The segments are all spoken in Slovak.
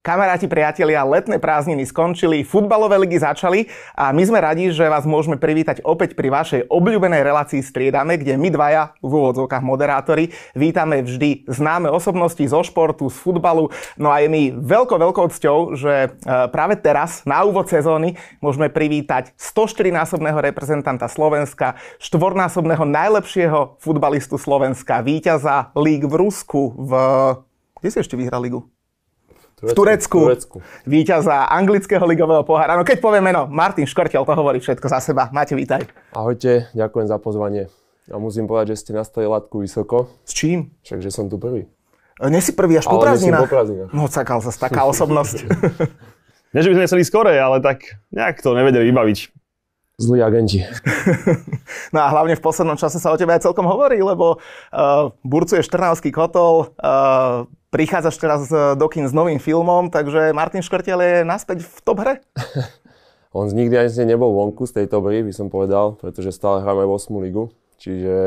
Kamaráti, priatelia, letné prázdniny skončili, futbalové ligy začali a my sme radi, že vás môžeme privítať opäť pri vašej obľúbenej relácii Striedame, kde my dvaja, v úvodzovkách moderátori, vítame vždy známe osobnosti zo športu, z futbalu. No a je mi veľkou, veľkou cťou, že e, práve teraz, na úvod sezóny, môžeme privítať 104-násobného reprezentanta Slovenska, štvornásobného najlepšieho futbalistu Slovenska, víťaza líg v Rusku v... Kde si ešte vyhral ligu? Turecku, v Turecku, Turecku. víťaza anglického ligového pohára. No keď poviem meno, Martin Škortel to hovorí všetko za seba. Máte, vítaj. Ahojte, ďakujem za pozvanie. A musím povedať, že ste nastavili látku vysoko. S čím? Však, že som tu prvý. E, nie si prvý až ale po prázdninách. po prázdninách. No, cakal sa taká osobnosť. Nie, že by sme chceli skorej, ale tak nejak to nevedeli vybaviť zlí agenti. no a hlavne v poslednom čase sa o tebe aj celkom hovorí, lebo uh, burcuješ Trnavský kotol, uh, Prichádzaš teraz e, do kin s novým filmom, takže Martin Škrtel je naspäť v top hre? On z nikdy ani nebol vonku z tej hry, by som povedal, pretože stále hráme 8. ligu. Čiže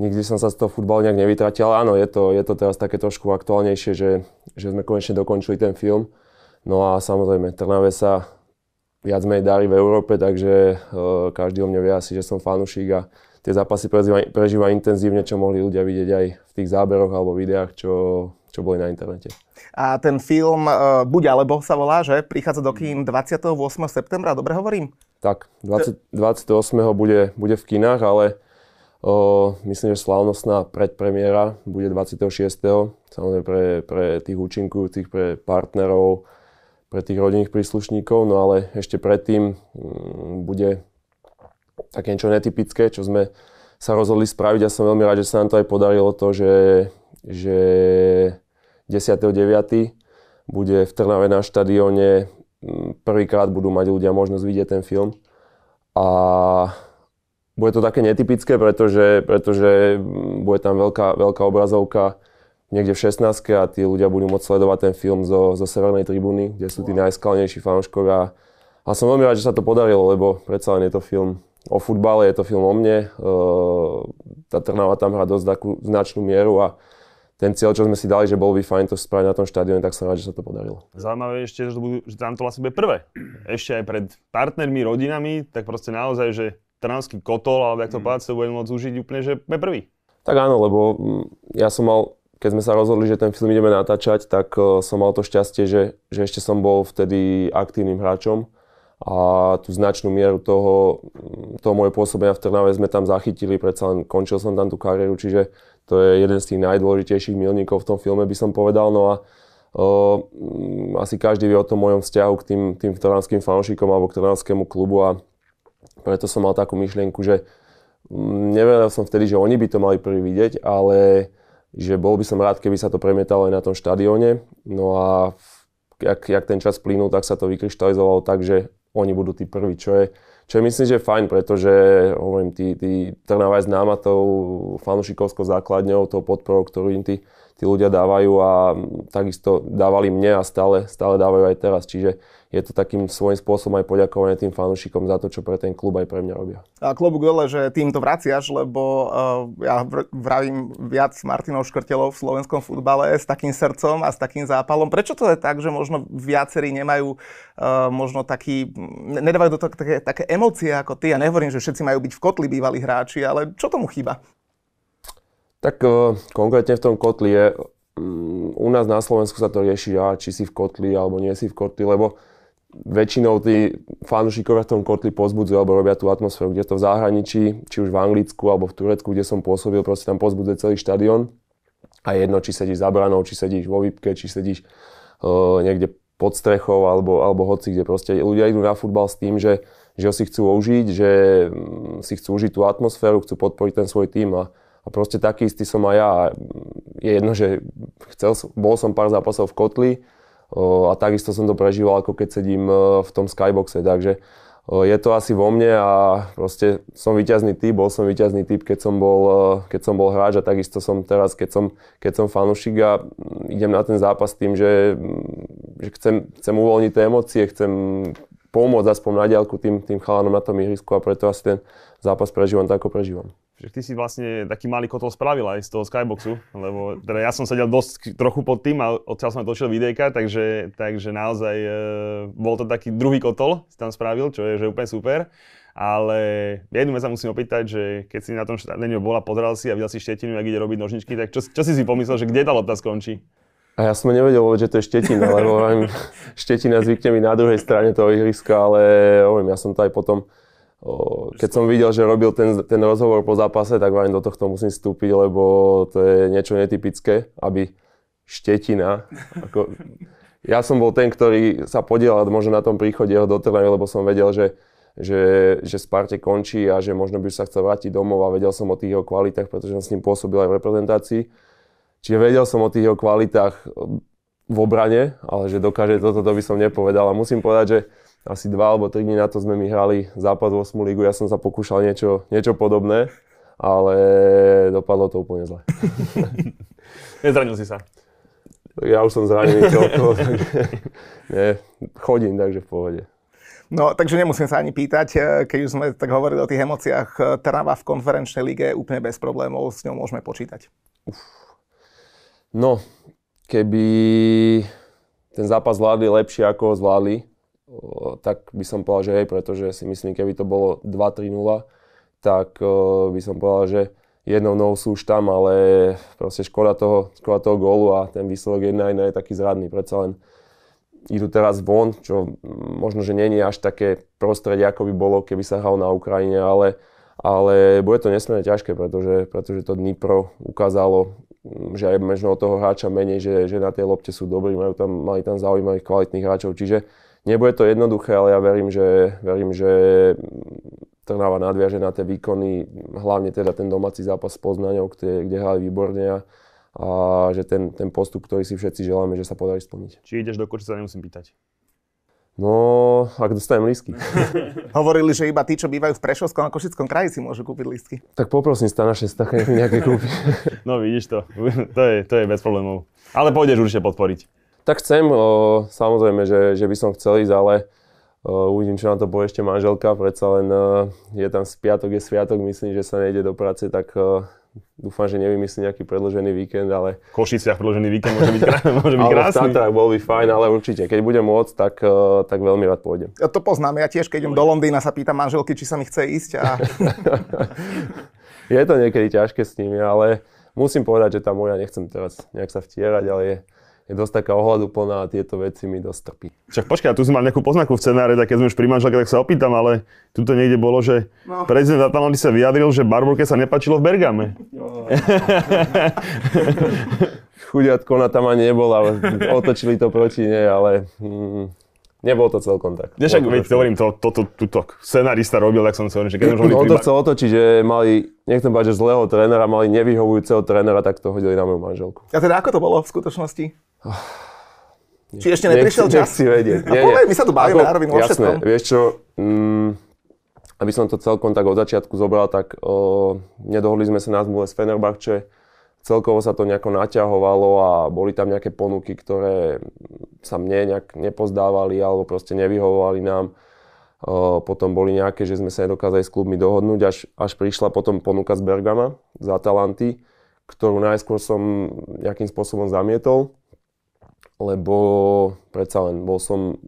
nikdy som sa z toho futbalu nejak nevytratil. Áno, je to, je to teraz také trošku aktuálnejšie, že, že sme konečne dokončili ten film. No a samozrejme, Trnave sa viac menej darí v Európe, takže uh, každý o mne vie asi, že som fanúšik a tie zápasy prežíva, prežíva intenzívne, čo mohli ľudia vidieť aj v tých záberoch alebo videách, čo, čo boli na internete. A ten film uh, Buď alebo sa volá, že? Prichádza do kín 28. septembra, dobre hovorím? Tak, 20, 28. Bude, bude v kinách, ale uh, myslím, že slávnostná predpremiera bude 26. Samozrejme pre, pre tých účinkujúcich, pre partnerov, pre tých rodinných príslušníkov, no ale ešte predtým mm, bude také niečo netypické, čo sme sa rozhodli spraviť a som veľmi rád, že sa nám to aj podarilo to, že, že 10.9. bude v Trnave na štadióne, prvýkrát budú mať ľudia možnosť vidieť ten film a bude to také netypické, pretože, pretože bude tam veľká, veľká obrazovka niekde v 16 a tí ľudia budú môcť sledovať ten film zo, zo severnej tribúny, kde sú tí najskalnejší fanúškovia. A som veľmi rád, že sa to podarilo, lebo predsa len je to film o futbale, je to film o mne. E, tá Trnava tam hrá dosť takú značnú mieru a ten cieľ, čo sme si dali, že bol by fajn to spraviť na tom štadióne, tak som rád, že sa to podarilo. Zaujímavé ešte, že, to budú, že tam to vlastne bude prvé. Ešte aj pred partnermi, rodinami, tak proste naozaj, že trnavský kotol, alebo ak to mm. povedať, budeme môcť užiť úplne, že sme prvý. Tak áno, lebo mm, ja som mal, keď sme sa rozhodli, že ten film ideme natáčať, tak e, som mal to šťastie, že, že ešte som bol vtedy aktívnym hráčom a tú značnú mieru toho, toho moje pôsobenia v Trnave sme tam zachytili, predsa len končil som tam tú kariéru, čiže to je jeden z tých najdôležitejších milníkov v tom filme, by som povedal. No a uh, asi každý vie o tom mojom vzťahu k tým, tým trnavským fanúšikom alebo k trnavskému klubu a preto som mal takú myšlienku, že mm, neveril som vtedy, že oni by to mali prvý vidieť, ale že bol by som rád, keby sa to premietalo aj na tom štadióne. No a jak, jak ten čas plynul, tak sa to vykryštalizovalo tak, že oni budú tí prví, čo je, čo je myslím, že je fajn, pretože hovorím, tí, tí Trnava je známa tou fanušikovskou základňou, tou podporou, ktorú im tí tí ľudia dávajú a takisto dávali mne a stále, stále dávajú aj teraz. Čiže je to takým svojím spôsobom aj poďakovanie tým fanúšikom za to, čo pre ten klub aj pre mňa robia. A klobúk dole, že tým to vraciaš, lebo uh, ja vravím viac Martinov Škrtelov v slovenskom futbale s takým srdcom a s takým zápalom. Prečo to je tak, že možno viacerí nemajú uh, možno taký, nedávajú do toho také, také emócie ako ty. Ja nehovorím, že všetci majú byť v kotli bývalí hráči, ale čo tomu chýba? Tak e, konkrétne v tom kotli je, mm, u nás na Slovensku sa to rieši, ja, či si v kotli alebo nie si v kotli, lebo väčšinou tí fanúšikovia v tom kotli pozbudzujú alebo robia tú atmosféru, kde to v zahraničí, či už v Anglicku alebo v Turecku, kde som pôsobil, proste tam pozbudzuje celý štadión. A jedno, či sedíš za branou, či sedíš vo výpke, či sedíš uh, niekde pod strechou alebo, alebo hoci, kde proste ľudia idú na futbal s tým, že, že ho si chcú užiť, že mm, si chcú užiť tú atmosféru, chcú podporiť ten svoj tým a a proste taký istý som aj ja. A je jedno, že chcel, bol som pár zápasov v kotli a takisto som to prežíval, ako keď sedím e, v tom skyboxe. Takže e, je to asi vo mne a proste som vyťazný typ, bol som vyťazný typ, keď som bol, e, keď som bol hráč a takisto som teraz, keď som, keď som fanúšik a idem na ten zápas tým, že, že chcem, chcem uvoľniť tie emócie, chcem pomôcť aspoň na diálku tým, tým chalanom na tom ihrisku a preto asi ten zápas prežívam tak, ako prežívam že ty si vlastne taký malý kotol spravil aj z toho skyboxu, lebo teda ja som sedel dosť trochu pod tým a odtiaľ som točil videjka, takže, takže naozaj e, bol to taký druhý kotol, si tam spravil, čo je že úplne super. Ale jednu vec sa musím opýtať, že keď si na tom štádeniu bola, pozeral si a videl si štetinu, ak ide robiť nožničky, tak čo, čo si si pomyslel, že kde tá lopta skončí? A ja som nevedel že to je štetina, lebo štetina zvykne mi na druhej strane toho ihriska, ale hovorím, ja som to aj potom keď som videl, že robil ten, ten rozhovor po zápase, tak vám do tohto musím vstúpiť, lebo to je niečo netypické, aby štetina, ako, ja som bol ten, ktorý sa podielal možno na tom príchode jeho do Trnavy, lebo som vedel, že, že, že Sparte končí a že možno by sa chcel vrátiť domov a vedel som o tých jeho kvalitách, pretože som s ním pôsobil aj v reprezentácii. Čiže vedel som o tých jeho kvalitách v obrane, ale že dokáže toto, to by som nepovedal. A musím povedať, že asi dva alebo tri dní na to sme my hrali v 8 lígu, ja som sa pokúšal niečo, niečo podobné, ale dopadlo to úplne zle. Nezranil si sa? Ja už som zranený celkovo, tak nie, chodím, takže v pohode. No, takže nemusím sa ani pýtať, eh, keď už sme tak hovorili o tých emóciách. Eh, Trava v konferenčnej lige úplne bez problémov, s ňou môžeme počítať. Uf. No, keby ten zápas zvládli lepšie, ako ho zvládli, tak by som povedal, že hej, pretože si myslím, keby to bolo 2-3-0, tak by som povedal, že jednou nohou sú už tam, ale proste škoda toho, škoda toho gólu a ten výsledok 1-1 je taký zradný. Predsa len idú teraz von, čo možno, že není až také prostredie, ako by bolo, keby sa hral na Ukrajine, ale, ale bude to nesmierne ťažké, pretože, pretože to Dnipro ukázalo, že aj možno od toho hráča menej, že, že na tej lopte sú dobrí, majú tam, mali tam zaujímavých kvalitných hráčov, čiže Nebude to jednoduché, ale ja verím, že, verím, že mm, Trnava nadviaže na tie výkony, hlavne teda ten domáci zápas s Poznaňou, kde, kde hrali výborne a, že ten, ten postup, ktorý si všetci želáme, že sa podarí splniť. Či ideš do Košice, nemusím pýtať. No, ak dostanem lístky. Hovorili, že iba tí, čo bývajú v Prešovskom a Košickom kraji si môžu kúpiť lístky. Tak poprosím stanaše naše nech nejaké kúpiť. no vidíš to, to je, to je bez problémov. Ale pôjdeš určite podporiť tak chcem, o, samozrejme, že, že by som chcel ísť, ale o, uvidím, čo na to povie ešte manželka, predsa len o, je tam spiatok, je sviatok, myslím, že sa nejde do práce, tak o, dúfam, že nevymyslí nejaký predložený víkend, ale... V Košiciach predložený víkend môže byť, krá... môže byť krásny. Ale tak bol by fajn, ale určite, keď budem môcť, tak, o, tak veľmi rád pôjdem. Ja to poznám, ja tiež, keď idem do Londýna, sa pýtam manželky, či sa mi chce ísť a... je to niekedy ťažké s nimi, ale musím povedať, že tá moja, nechcem teraz nejak sa vtierať, ale je je dosť taká ohľaduplná a tieto veci mi dosť trpí. Však počkaj, tu som mal nejakú poznaku v scenáre, tak keď sme už pri manželke, tak sa opýtam, ale tu to niekde bolo, že no. prezident Atalanty sa vyjadril, že Barburke sa nepačilo v Bergame. No. Chudiatko, ona tam ani nebola, otočili to proti nej, ale... Mm, Nebolo to celkom tak. Nešak, veď hovorím, to, toto, tuto scenarista robil, tak som si hovoril, že keď už no, On to chcel otočiť, že mali, nechcem povedať, že zlého trénera, mali nevyhovujúceho trénera, tak to hodili na moju manželku. A teda ako to bolo v skutočnosti? Oh, Či ešte neprišiel nechci, čas? Nechci vedieť. A nie, povedz, my sa tu bavíme na rovinu Jasné, vieš čo, mm, aby som to celkom tak od začiatku zobral, tak o, nedohodli sme sa na zmluve s Fenerbahče celkovo sa to nejako naťahovalo a boli tam nejaké ponuky, ktoré sa mne nejak nepozdávali alebo proste nevyhovovali nám. Potom boli nejaké, že sme sa nedokázali s klubmi dohodnúť, až, až prišla potom ponuka z Bergama, z Atalanty, ktorú najskôr som nejakým spôsobom zamietol, lebo predsa len bol som,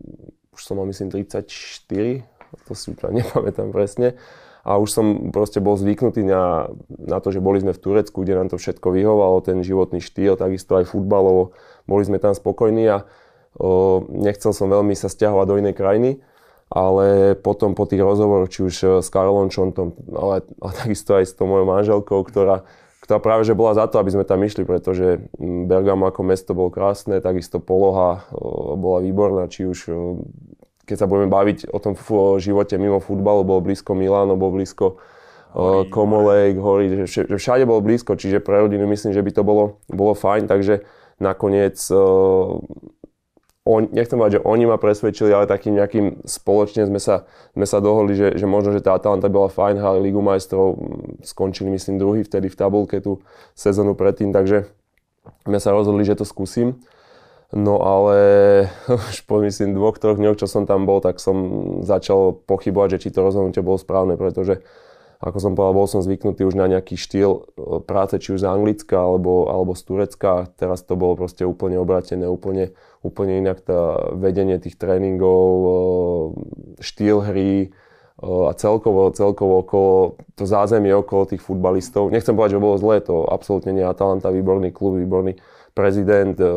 už som mal myslím 34, to si nepamätám presne, a už som proste bol zvyknutý na, na to, že boli sme v Turecku, kde nám to všetko vyhovalo, ten životný štýl, takisto aj futbalovo, boli sme tam spokojní a o, nechcel som veľmi sa stiahovať do inej krajiny, ale potom po tých rozhovoroch, či už e, s Karolom Čontom, ale ale takisto aj s tou mojou manželkou, ktorá, ktorá práve že bola za to, aby sme tam išli, pretože Bergamo ako mesto bolo krásne, takisto poloha bola výborná, či už keď sa budeme baviť o tom živote mimo futbalu, bolo blízko Milano, bolo blízko Horí, eh, Komolek, Horí, že, že všade bolo blízko, čiže pre rodinu myslím, že by to bolo, bolo fajn, takže nakoniec uh, on, nechcem povedať, že oni ma presvedčili, ale takým nejakým spoločne sme sa, sme sa dohodli, že, že možno, že tá Atalanta bola fajn, ale Ligu majstrov hm, skončili myslím druhý vtedy v tabulke tú sezónu predtým, takže sme sa rozhodli, že to skúsim. No ale už po myslím dvoch, troch dňoch, čo som tam bol, tak som začal pochybovať, že či to rozhodnutie bolo správne, pretože ako som povedal, bol som zvyknutý už na nejaký štýl e, práce, či už z Anglicka alebo, alebo z Turecka. Teraz to bolo proste úplne obratené, úplne, úplne inak tá vedenie tých tréningov, e, štýl hry e, a celkovo, celkovo okolo, to zázemie okolo tých futbalistov. Nechcem povedať, že bolo zlé, to absolútne nie. Atalanta, výborný klub, výborný, prezident, e,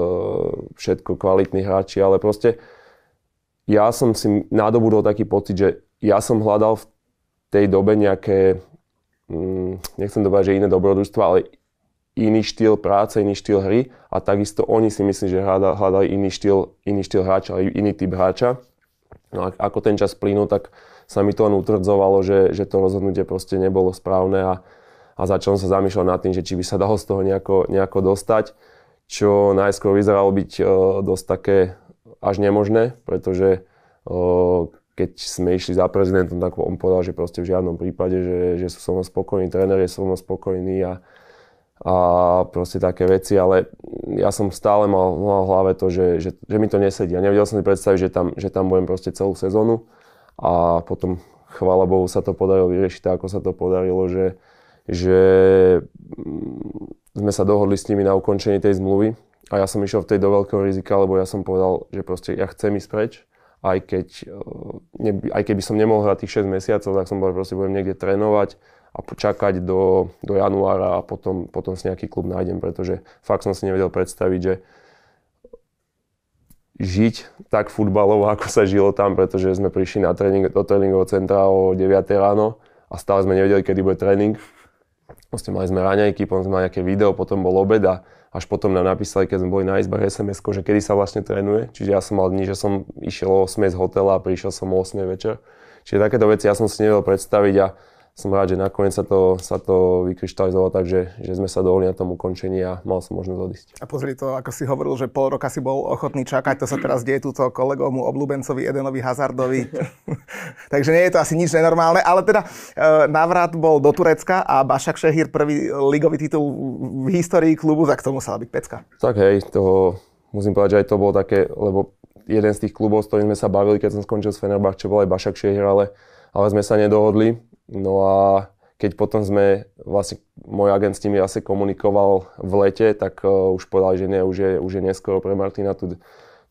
všetko kvalitní hráči, ale proste ja som si nadobudol taký pocit, že ja som hľadal v tej dobe nejaké, mm, nechcem dobať, že iné dobrodružstvo, ale iný štýl práce, iný štýl hry a takisto oni si myslím, že hľadali iný štýl, iný štýl hráča, iný typ hráča. No a ako ten čas plynul, tak sa mi to len utvrdzovalo, že, že to rozhodnutie proste nebolo správne a, a začal som sa zamýšľať nad tým, že či by sa dalo z toho nejako, nejako dostať čo najskôr vyzeralo byť uh, dosť také až nemožné, pretože uh, keď sme išli za prezidentom, tak on povedal, že proste v žiadnom prípade, že, že sú so mnou spokojní, tréner je so mnou spokojný a, a proste také veci, ale ja som stále mal, mal v hlave to, že, že, že mi to nesedí. A nevedel som si predstaviť, že tam, že tam budem proste celú sezónu a potom chvála Bohu sa to podarilo vyriešiť tak, ako sa to podarilo, že, že sme sa dohodli s nimi na ukončení tej zmluvy a ja som išiel v tej do veľkého rizika, lebo ja som povedal, že proste ja chcem ísť preč, aj, keď, e, ne, aj keby som nemohol hrať tých 6 mesiacov, tak som povedal, proste budem niekde trénovať a počakať do, do januára a potom, potom si nejaký klub nájdem, pretože fakt som si nevedel predstaviť, že žiť tak futbalovo, ako sa žilo tam, pretože sme prišli na tréning, do tréningového centra o 9 ráno a stále sme nevedeli, kedy bude tréning. Proste mali sme raňajky, potom sme mali nejaké video, potom bol obed a až potom nám napísali, keď sme boli na izbách sms že kedy sa vlastne trénuje. Čiže ja som mal dní, že som išiel o 8 z hotela a prišiel som o 8 večer. Čiže takéto veci ja som si nevedel predstaviť a som rád, že nakoniec sa to, sa to vykryštalizovalo tak, že, že sme sa dohodli na tom ukončení a mal som možnosť odísť. A pozri to, ako si hovoril, že pol roka si bol ochotný čakať, to sa teraz deje túto kolegomu obľúbencovi Edenovi Hazardovi. Takže nie je to asi nič nenormálne, ale teda e, návrat bol do Turecka a Bašak Šehir prvý ligový titul v histórii klubu, tak to musela byť pecka. Tak hej, to musím povedať, že aj to bolo také, lebo jeden z tých klubov, s ktorým sme sa bavili, keď som skončil s Fenerbahče, bol aj Bašak Šehir, ale, ale sme sa nedohodli No a keď potom sme, vlastne môj agent s nimi asi komunikoval v lete, tak uh, už povedal, že nie, už je, už je neskoro pre Martina, tú,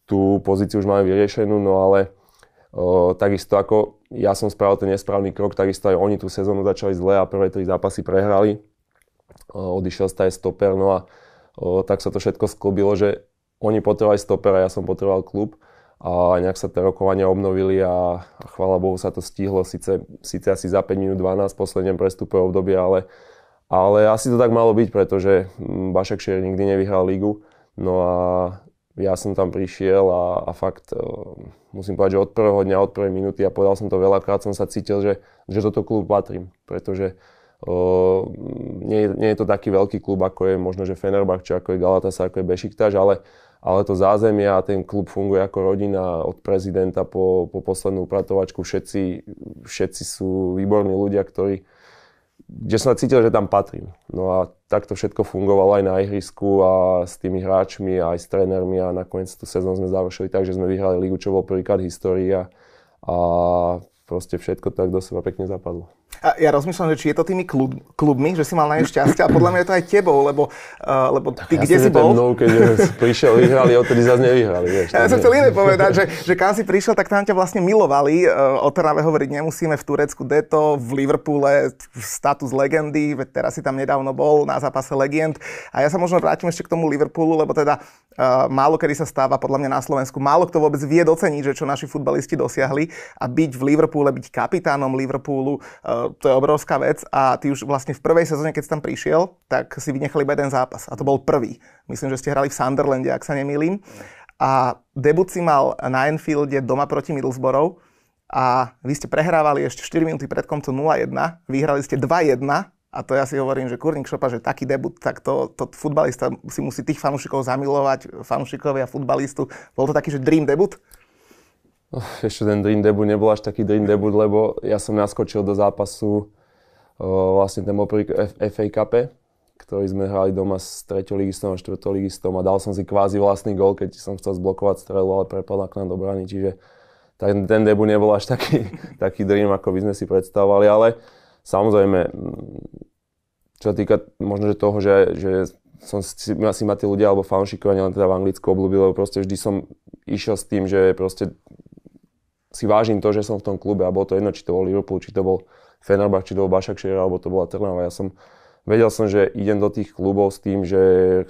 tú pozíciu už máme vyriešenú, no ale uh, takisto ako ja som spravil ten nesprávny krok, takisto aj oni tú sezónu začali zle a prvé tri zápasy prehrali. Uh, odišiel sa aj stoper, no a uh, tak sa to všetko sklobilo, že oni potrebovali stopera, ja som potreboval klub a nejak sa tie rokovania obnovili a, a chvála Bohu sa to stihlo, síce, síce asi za 5 minút 12 poslednom prestupe obdobie, ale, ale asi to tak malo byť, pretože mm, Bašek Šier nikdy nevyhral lígu. No a ja som tam prišiel a, a fakt e, musím povedať, že od prvého dňa, od prvej minúty a ja povedal som to veľakrát, som sa cítil, že, že toto klub patrím, pretože Uh, nie, nie je to taký veľký klub, ako je možno, že Fenerbahče, ako je Galatasaray, ako je Bešiktaž, ale ale to zázemie a ten klub funguje ako rodina od prezidenta po, po poslednú upratovačku. Všetci, všetci sú výborní ľudia, ktorí, kde som cítil, že tam patrím. No a takto všetko fungovalo aj na ihrisku a s tými hráčmi aj s trénermi a nakoniec tú sezónu sme završili tak, že sme vyhrali ligu, čo bol prvýkrát história a proste všetko tak do seba pekne zapadlo. A ja rozmýšľam, že či je to tými klub, klubmi, že si mal na šťastie a podľa mňa je to aj tebou, lebo, uh, lebo ty ja kde si bol? Mnou, keď prišiel, vyhrali, odtedy zase nevyhrali. Vieš, ja som chcel iné povedať, že, že kam si prišiel, tak tam ťa vlastne milovali. Uh, o Trnave hovoriť nemusíme, v Turecku Deto, v Liverpoole status legendy, veď teraz si tam nedávno bol na zápase legend. A ja sa možno vrátim ešte k tomu Liverpoolu, lebo teda uh, málo kedy sa stáva podľa mňa na Slovensku, málo kto vôbec vie doceniť, že čo naši futbalisti dosiahli a byť v Liverpoole Liverpoole, byť kapitánom Liverpoolu, eh, to je obrovská vec a ty už vlastne v prvej sezóne, keď si tam prišiel, tak si vynechali iba jeden zápas a to bol prvý. Myslím, že ste hrali v Sunderlande, ak sa nemýlim. A debut si mal na Enfielde doma proti Middlesbrough a vy ste prehrávali ešte 4 minúty pred koncom 0-1, vyhrali ste 2-1 a to ja si hovorím, že Kurník Šopa, že taký debut, tak to, to futbalista si musí tých fanúšikov zamilovať, fanúšikovia futbalistu. Bol to taký, že dream debut? Oh, ešte ten Dream debut nebol až taký Dream debut, lebo ja som naskočil do zápasu uh, vlastne ten bol FA Cup, ktorý sme hrali doma s 3. ligistom a 4. ligistom a dal som si kvázi vlastný gol, keď som chcel zblokovať strelu, ale prepadla k nám do brany, čiže ten, ten debut nebol až taký, taký dream, ako by sme si predstavovali, ale samozrejme, čo sa týka možno že toho, že, že som si, asi ma tí ľudia alebo fanšikovia, nielen teda v Anglicku obľúbil, lebo proste vždy som išiel s tým, že proste si vážim to, že som v tom klube a bolo to jedno, či to bol Liverpool, či to bol Fenerbach, či to bol Bašakšir, alebo to bola Trnava. Ja som vedel som, že idem do tých klubov s tým, že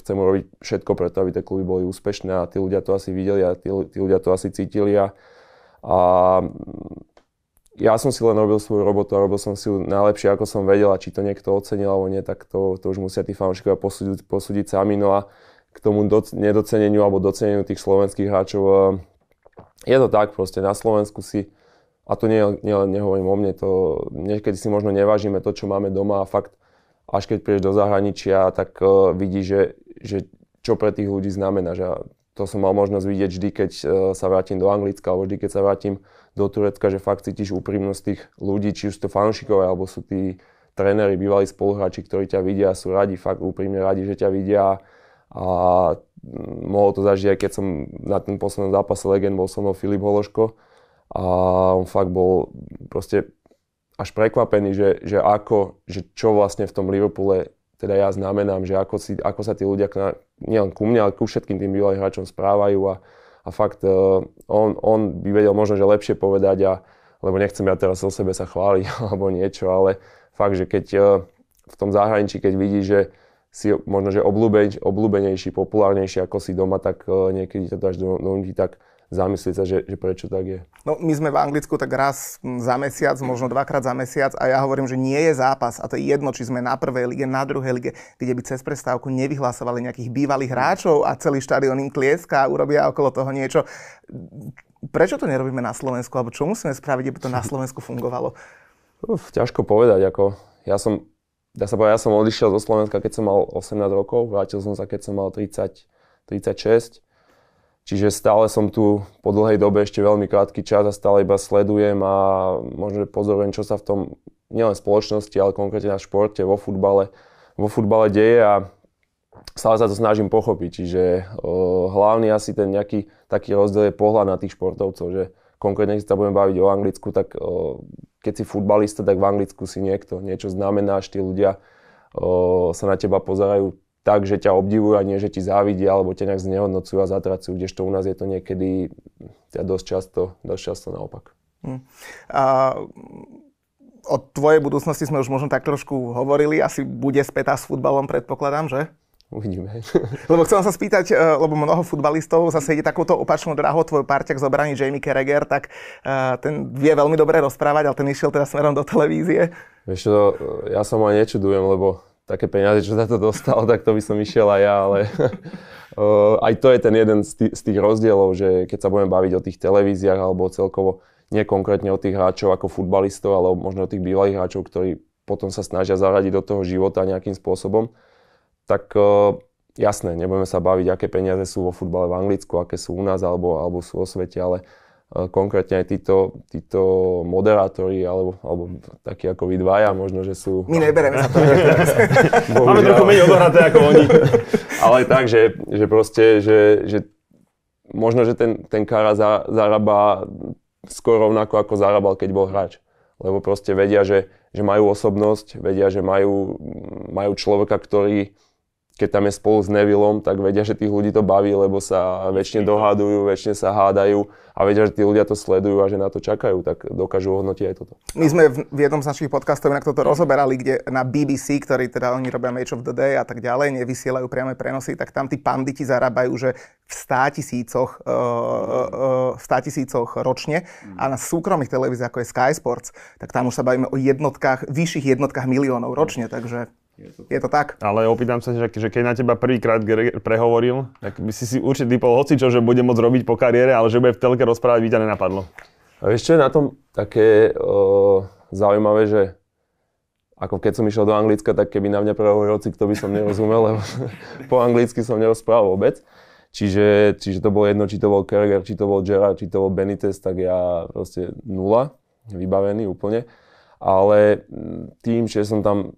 chcem robiť všetko preto, aby tie kluby boli úspešné a tí ľudia to asi videli a tí, tí ľudia to asi cítili a, a ja som si len robil svoju robotu a robil som si ju najlepšie, ako som vedel a či to niekto ocenil alebo nie, tak to, to už musia tí fanúšikovia posúdiť, posúdiť sami. No a k tomu do, nedoceneniu alebo doceneniu tých slovenských hráčov ehm, je to tak proste, na Slovensku si, a to nie, nie nehovorím o mne, to niekedy si možno nevážime to, čo máme doma a fakt, až keď prídeš do zahraničia, tak uh, vidíš, že, že čo pre tých ľudí znamená. Že ja, to som mal možnosť vidieť vždy, keď uh, sa vrátim do Anglicka alebo vždy, keď sa vrátim do Turecka, že fakt cítiš úprimnosť tých ľudí, či už to fanšikové, alebo sú tí tréneri, bývalí spoluhráči, ktorí ťa vidia, sú radi, fakt úprimne radi, že ťa vidia a mohol to zažiť, keď som na tom poslednom zápase legend, bol so mnou Filip Hološko a on fakt bol proste až prekvapený, že, že ako, že čo vlastne v tom Liverpoole teda ja znamenám, že ako, si, ako sa tí ľudia na, nielen ku mne, ale ku všetkým tým bývalým hráčom správajú a, a fakt uh, on, on by vedel možno, že lepšie povedať a lebo nechcem ja teraz o sebe sa chváliť alebo niečo, ale fakt, že keď uh, v tom zahraničí, keď vidí, že si možno, že obľúbeň, obľúbenejší, populárnejší ako si doma, tak e, niekedy to dáš do, do tak zamyslieť sa, že, že prečo tak je. No my sme v Anglicku tak raz za mesiac, možno dvakrát za mesiac a ja hovorím, že nie je zápas a to je jedno, či sme na prvej lige, na druhej lige, kde by cez prestávku nevyhlasovali nejakých bývalých hráčov a celý štadión im klieska a urobia okolo toho niečo. Prečo to nerobíme na Slovensku alebo čo musíme spraviť, aby to na Slovensku fungovalo? Uf, ťažko povedať, ako ja som dá sa povedať, ja som odišiel zo Slovenska, keď som mal 18 rokov, vrátil som sa, keď som mal 30, 36. Čiže stále som tu po dlhej dobe ešte veľmi krátky čas a stále iba sledujem a možno pozorujem, čo sa v tom nielen spoločnosti, ale konkrétne na športe, vo futbale, vo futbale deje a stále sa to snažím pochopiť. Čiže o, hlavný asi ten nejaký taký rozdiel je pohľad na tých športovcov, že konkrétne keď sa budem baviť o Anglicku, tak o, keď si futbalista, tak v Anglicku si niekto, niečo znamenáš, tí ľudia o, sa na teba pozerajú tak, že ťa obdivujú a nie, že ti závidia alebo ťa nejak znehodnocujú a zatracujú, kdežto u nás je to niekedy ja dosť často, dosť často naopak. Hmm. A o tvojej budúcnosti sme už možno tak trošku hovorili, asi bude spätá s futbalom, predpokladám, že? uvidíme. Lebo chcem sa spýtať, eh, lebo mnoho futbalistov zase ide takúto opačnú drahu, tvoj z obrany Jamie Carragher, tak eh, ten vie veľmi dobre rozprávať, ale ten išiel teda smerom do televízie. Vieš čo, eh, ja sa mu aj nečudujem, lebo také peniaze, čo za to dostal, tak to by som išiel aj ja, ale aj to je ten jeden z tých rozdielov, že keď sa budeme baviť o tých televíziách alebo celkovo nie konkrétne o tých hráčov ako futbalistov, alebo možno o tých bývalých hráčov, ktorí potom sa snažia zaradiť do toho života nejakým spôsobom, tak eh, jasné, nebudeme sa baviť, aké peniaze sú vo futbale v Anglicku, aké sú u nás alebo, alebo sú vo svete, ale eh, konkrétne aj títo, títo moderátori, alebo, alebo takí ako vy dvaja, možno, že sú... My nebereme sa to. Máme trochu menej odohraté ako oni. ale tak, že, že proste, že, že možno, že ten, ten Kara zarába skoro rovnako, ako zarábal, keď bol hráč. Lebo proste vedia, že, že majú osobnosť, vedia, že majú, majú človeka, ktorý, keď tam je spolu s Nevillom, tak vedia, že tých ľudí to baví, lebo sa väčšine dohadujú, väčšine sa hádajú a vedia, že tí ľudia to sledujú a že na to čakajú, tak dokážu ohodnotiť aj toto. My sme v, jednom z našich podcastov inak toto rozoberali, kde na BBC, ktorý teda oni robia Match of the Day a tak ďalej, nevysielajú priame prenosy, tak tam tí panditi zarábajú, že v 100 tisícoch, eh, eh, v 100 tisícoch ročne a na súkromných televíziách, ako je Sky Sports, tak tam už sa bavíme o jednotkách, vyšších jednotkách miliónov ročne, takže... Je to, tak. Ale opýtam sa, že, keď na teba prvýkrát prehovoril, tak by si si určite typol hocičo, že bude môcť robiť po kariére, ale že bude v telke rozprávať, by ťa nenapadlo. A vieš, čo je na tom také o, zaujímavé, že ako keď som išiel do Anglicka, tak keby na mňa prehovoril hocik, to by som nerozumel, lebo po anglicky som nerozprával vôbec. Čiže, čiže to bolo jedno, či to bol Kerger, či to bol Gerard, či to bol Benitez, tak ja proste nula, vybavený úplne ale mm, tým, že som tam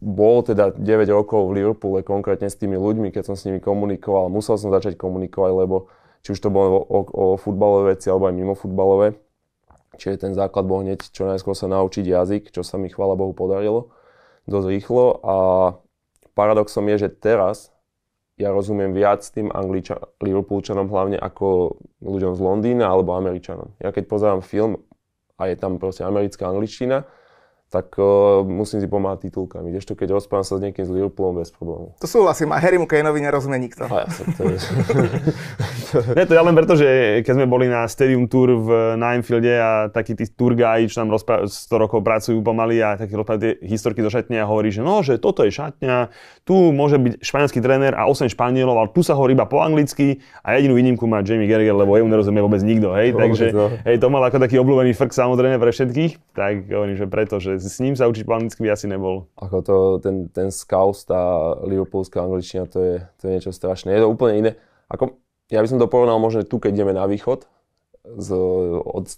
bol teda 9 rokov v Liverpoole konkrétne s tými ľuďmi, keď som s nimi komunikoval, musel som začať komunikovať, lebo či už to bolo o, o futbalové veci alebo aj mimo futbalové, čiže ten základ bol hneď čo najskôr sa naučiť jazyk, čo sa mi chvála Bohu podarilo dosť rýchlo a paradoxom je, že teraz ja rozumiem viac tým angliča- Liverpoolčanom hlavne ako ľuďom z Londýna alebo Američanom. Ja keď pozerám film a je tam proste americká angličtina, tak uh, musím si pomáhať titulkami. Ešte keď rozprávam sa s niekým z Liverpoolom bez problémov. To súhlasím a Harrymu Kaneovi nerozumie nikto. No, ja to je... ne, to ja len preto, že keď sme boli na Stadium Tour v, na a takí tí tour guy, čo tam rozpra- 100 rokov pracujú pomaly a takí rozprávajú tie historky do šatne a hovorí, že no, že toto je šatňa, tu môže byť španielský tréner a 8 Španielov, ale tu sa hovorí iba po anglicky a jedinú výnimku má Jamie Gerger, lebo jemu nerozumie vôbec nikto, hej, no, takže no. hej, to mal ako taký obľúbený frk samozrejme pre všetkých, tak hovorím, že preto, že s ním sa učiť po anglicky by asi nebol. Ako to, ten, ten Scouse, tá Liverpoolská angličtina, to je, to je niečo strašné. Je to úplne iné. Ako, ja by som to porovnal možno tu, keď ideme na východ, z,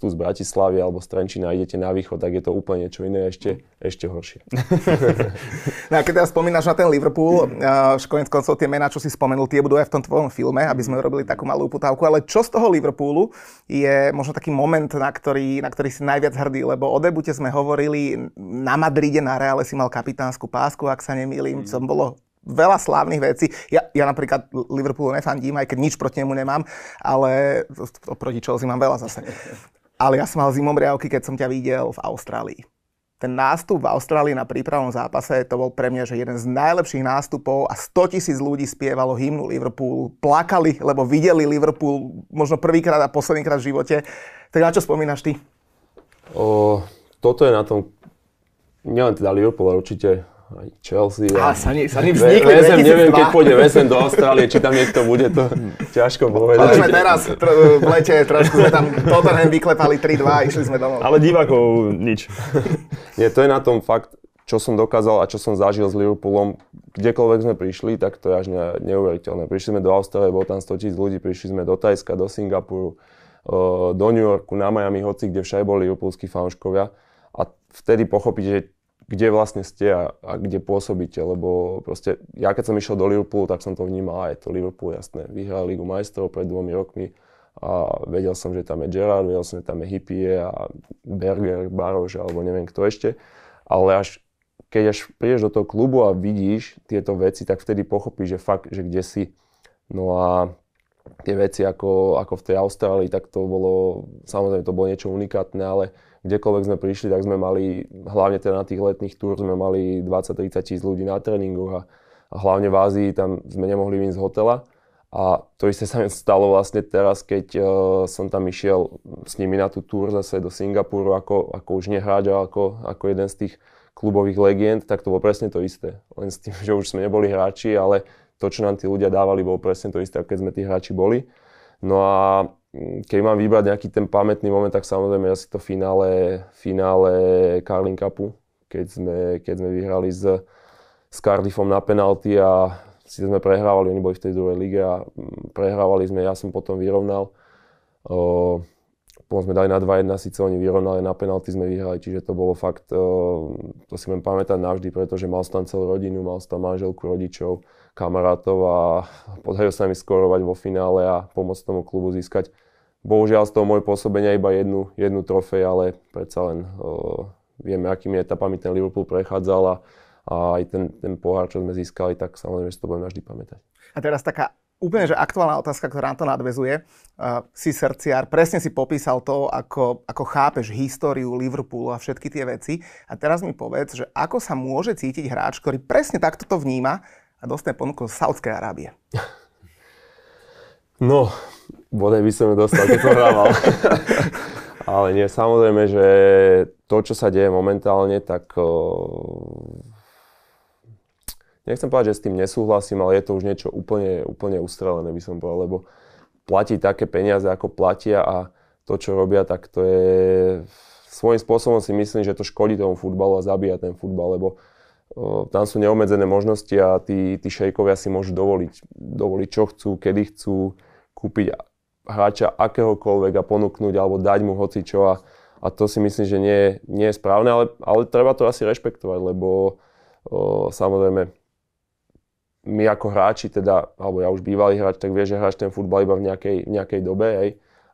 tu z Bratislavy alebo z Trenčína a idete na východ, tak je to úplne niečo iné, ešte, ešte horšie. no a keď teraz spomínaš na ten Liverpool, uh, konec koncov tie mená, čo si spomenul, tie budú aj v tom tvojom filme, aby sme robili takú malú putávku, ale čo z toho Liverpoolu je možno taký moment, na ktorý, na ktorý si najviac hrdý, lebo o debute sme hovorili, na Madride, na Reále si mal kapitánsku pásku, ak sa nemýlim, mm. som bolo veľa slávnych vecí. Ja, ja napríklad Liverpoolu nefandím, aj keď nič proti nemu nemám, ale proti Chelsea mám veľa zase. Ale ja som mal zimom riavky, keď som ťa videl v Austrálii. Ten nástup v Austrálii na prípravnom zápase, to bol pre mňa že jeden z najlepších nástupov a 100 tisíc ľudí spievalo hymnu Liverpoolu, plakali, lebo videli Liverpool možno prvýkrát a poslednýkrát v živote. Tak na čo spomínaš ty? O, toto je na tom, nielen teda Liverpool, ale určite Chelsea. A, a sa, ani sa nevznikli. neviem, keď pôjde Vesem do Austrálie, či tam niekto bude, to ťažko povedať. Ale sme teraz tr- v lete trošku sme tam Tottenham vyklepali 3-2 išli sme domov. Ale divákov nič. Nie, to je na tom fakt, čo som dokázal a čo som zažil s Liverpoolom, kdekoľvek sme prišli, tak to je až neuveriteľné. Prišli sme do Austrálie, bolo tam 100 000 ľudí, prišli sme do Tajska, do Singapuru, e, do New Yorku, na Miami, hoci kde všade boli liverpoolskí fanúškovia. A vtedy pochopíte, že kde vlastne ste a, a kde pôsobíte, lebo proste ja keď som išiel do Liverpoolu, tak som to vnímal, aj to Liverpool, jasné, vyhral Ligu majstrov pred dvomi rokmi a vedel som, že tam je Gerard, vedel som, že tam je Hippie a Berger, Baroš alebo neviem kto ešte, ale až keď až prídeš do toho klubu a vidíš tieto veci, tak vtedy pochopíš, že fakt, že kde si. No a tie veci ako, ako v tej Austrálii, tak to bolo, samozrejme to bolo niečo unikátne, ale uh, kdekoľvek sme prišli, tak sme mali, hlavne teda na tých letných túr sme mali 20-30 tisíc ľudí na tréningu a, a hlavne v Ázii tam sme nemohli ísť z hotela. A to isté sa mi stalo vlastne teraz, keď uh, som tam išiel s nimi na tú túr zase do Singapuru, ako, ako už nehráč, ale ako, ako jeden z tých klubových legend, tak to bolo presne to isté. Len s tým, že už sme neboli hráči, ale to, čo nám tí ľudia dávali, bolo presne to isté, keď sme tí hráči boli. No a Mm, keď mám vybrať nejaký ten pamätný moment, tak samozrejme asi to finále, finále Carling Cupu, keď sme, keď sme vyhrali s, s Cardiffom na penalty a si sme prehrávali, oni boli v tej druhej lige a mm, prehrávali sme, ja som potom vyrovnal. O, potom sme dali na 2-1, síce oni vyrovnali, na penalty sme vyhrali, čiže to bolo fakt, o, to si budem pamätať navždy, pretože mal som tam celú rodinu, mal som tam manželku, rodičov, kamarátov a podarilo sa mi skorovať vo finále a pomôcť tomu klubu získať. Bohužiaľ z toho môj pôsobenia iba jednu, jednu trofej, ale predsa len uh, vieme, akými etapami ten Liverpool prechádzal a, a aj ten, ten pohár, čo sme získali, tak samozrejme, že to budem vždy pamätať. A teraz taká úplne že aktuálna otázka, ktorá na to nadvezuje. Uh, si srdciar, presne si popísal to, ako, ako chápeš históriu Liverpoolu a všetky tie veci. A teraz mi povedz, že ako sa môže cítiť hráč, ktorý presne takto to vníma a dostane ponuku z Saudskej Arábie. No, bode by som ju dostal, keď hrával. Ale nie, samozrejme, že to, čo sa deje momentálne, tak nechcem povedať, že s tým nesúhlasím, ale je to už niečo úplne, úplne ustrelené, by som povedal, lebo platí také peniaze, ako platia a to, čo robia, tak to je... Svojím spôsobom si myslím, že to škodí tomu futbalu a zabíja ten futbal, lebo tam sú neobmedzené možnosti a tí, tí šejkovia si môžu dovoliť, dovoliť čo chcú, kedy chcú, kúpiť hráča akéhokoľvek a ponúknuť alebo dať mu čo a, a to si myslím, že nie, nie je správne, ale, ale treba to asi rešpektovať, lebo o, samozrejme my ako hráči, teda, alebo ja už bývalý hráč, tak vie, že hráš ten futbal iba v nejakej, nejakej dobe, aj?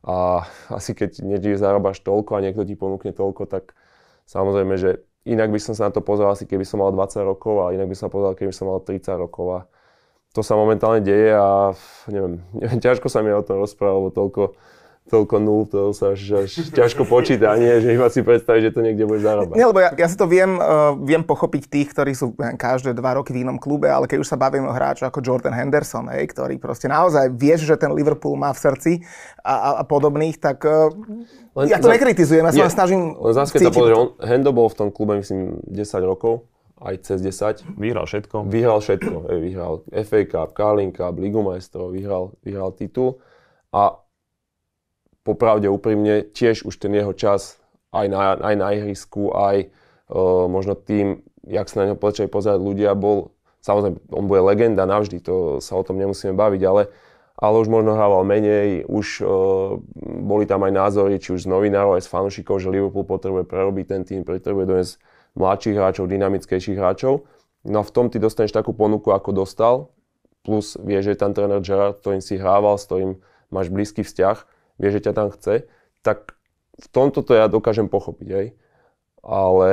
A asi keď niekde zarábaš toľko a niekto ti ponúkne toľko, tak samozrejme, že inak by som sa na to pozeral asi keby som mal 20 rokov a inak by som sa pozeral, keby som mal 30 rokov a to sa momentálne deje a neviem, neviem ťažko sa mi o tom rozprávať, lebo toľko toľko nul, to sa až, až ťažko počíta, nie? že iba si predstaviť, že to niekde bude zarábať. Nie, lebo ja, ja si to viem, uh, viem pochopiť tých, ktorí sú eh, každé dva roky v inom klube, ale keď už sa bavím o hráču ako Jordan Henderson, hej, ktorý proste naozaj vieš, že ten Liverpool má v srdci a, a, a podobných, tak uh, len, ja to nekritizujem, ja sa snažím Len zase, keď sa pozrie, on, Hendo bol v tom klube, myslím, 10 rokov, aj cez 10. Vyhral všetko. Vyhral všetko, hej, vyhral FA Cup, Carling Cup, Ligu majstrov, vyhral, vyhral titul. A popravde úprimne tiež už ten jeho čas aj na, aj na ihrisku, aj uh, možno tým, jak sa na neho počali pozerať ľudia, bol, samozrejme, on bude legenda navždy, to sa o tom nemusíme baviť, ale, ale už možno hrával menej, už uh, boli tam aj názory, či už z novinárov, aj z fanúšikov, že Liverpool potrebuje prerobiť ten tým, potrebuje dnes mladších hráčov, dynamickejších hráčov. No a v tom ty dostaneš takú ponuku, ako dostal, plus vieš, že je tam tréner Gerard, ktorým si hrával, s ktorým máš blízky vzťah vie, že ťa tam chce, tak v tomto to ja dokážem pochopiť, Aj. Ale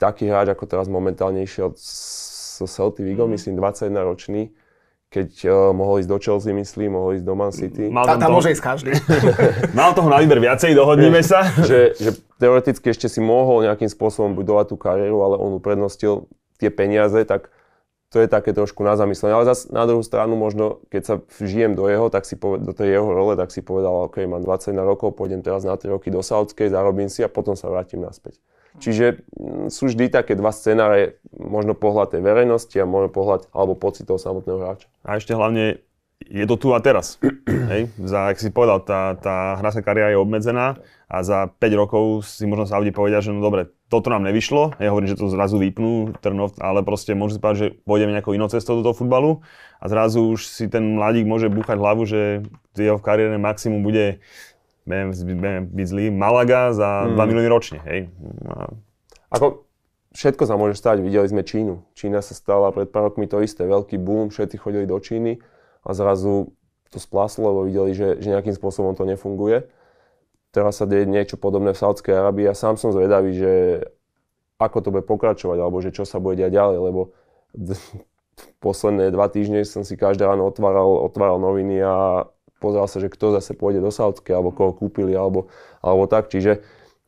taký hráč, ako teraz momentálne išiel so Celty Vigo, mhm. myslím 21 ročný, keď uh, mohol ísť do Chelsea, myslím, mohol ísť do Man City. Mal tam, tam môže ísť každý. Mal toho na výber viacej, dohodneme sa. že, že teoreticky ešte si mohol nejakým spôsobom budovať tú kariéru, ale on uprednostil tie peniaze, tak to je také trošku na zamyslenie. Ale zase na druhú stranu možno, keď sa žijem do jeho, tak si poved, do tej jeho role, tak si povedal, OK, mám 21 rokov, pôjdem teraz na 3 roky do Saudskej, zarobím si a potom sa vrátim naspäť. Mhm. Čiže mm, sú vždy také dva scenáre, možno pohľad tej verejnosti a možno pohľad alebo pocit toho samotného hráča. A ešte hlavne je to tu a teraz. Hej? Za, ak si povedal, tá, tá hráčska kariéra je obmedzená a za 5 rokov si možno sa Saudi povedia, že no dobre, toto nám nevyšlo, ja hovorím, že to zrazu vypnú, Trnov, ale proste môže povedať, že pôjdeme nejakou inou cestou do toho futbalu a zrazu už si ten mladík môže búchať hlavu, že jeho kariérne maximum bude, neviem, byť zlý, Malaga za mm. 2 milióny ročne, hej. A... Ako všetko sa môže stať, videli sme Čínu. Čína sa stala pred pár rokmi to isté, veľký boom, všetci chodili do Číny a zrazu to splaslo, lebo videli, že, že nejakým spôsobom to nefunguje teraz sa deje niečo podobné v Saudskej Arabii a sám som zvedavý, že ako to bude pokračovať, alebo že čo sa bude diať ďalej, lebo posledné dva týždne som si každé ráno otváral, otváral noviny a pozeral sa, že kto zase pôjde do Saudskej, alebo koho kúpili, alebo, alebo tak. Čiže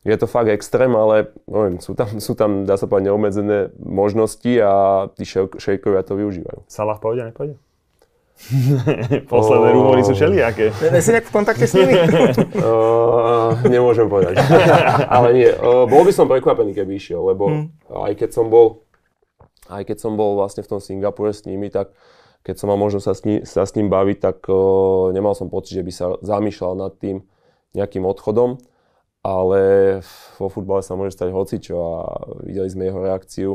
je to fakt extrém, ale neviem, sú, tam, sú tam, dá sa povedať, neobmedzené možnosti a tí šejkovia to využívajú. Salah pôjde, nepôjde? Posledné oh. rumory sú oh. všelijaké. Ne, si nejak v kontakte s nimi? nemôžem povedať. Ale nie, bol by som prekvapený, keby išiel, lebo hm. aj keď som bol aj keď som bol vlastne v tom Singapure s nimi, tak keď som mal možnosť sa s ním, sa s ním baviť, tak uh, nemal som pocit, že by sa zamýšľal nad tým nejakým odchodom, ale vo futbale sa môže stať hocičo a videli sme jeho reakciu,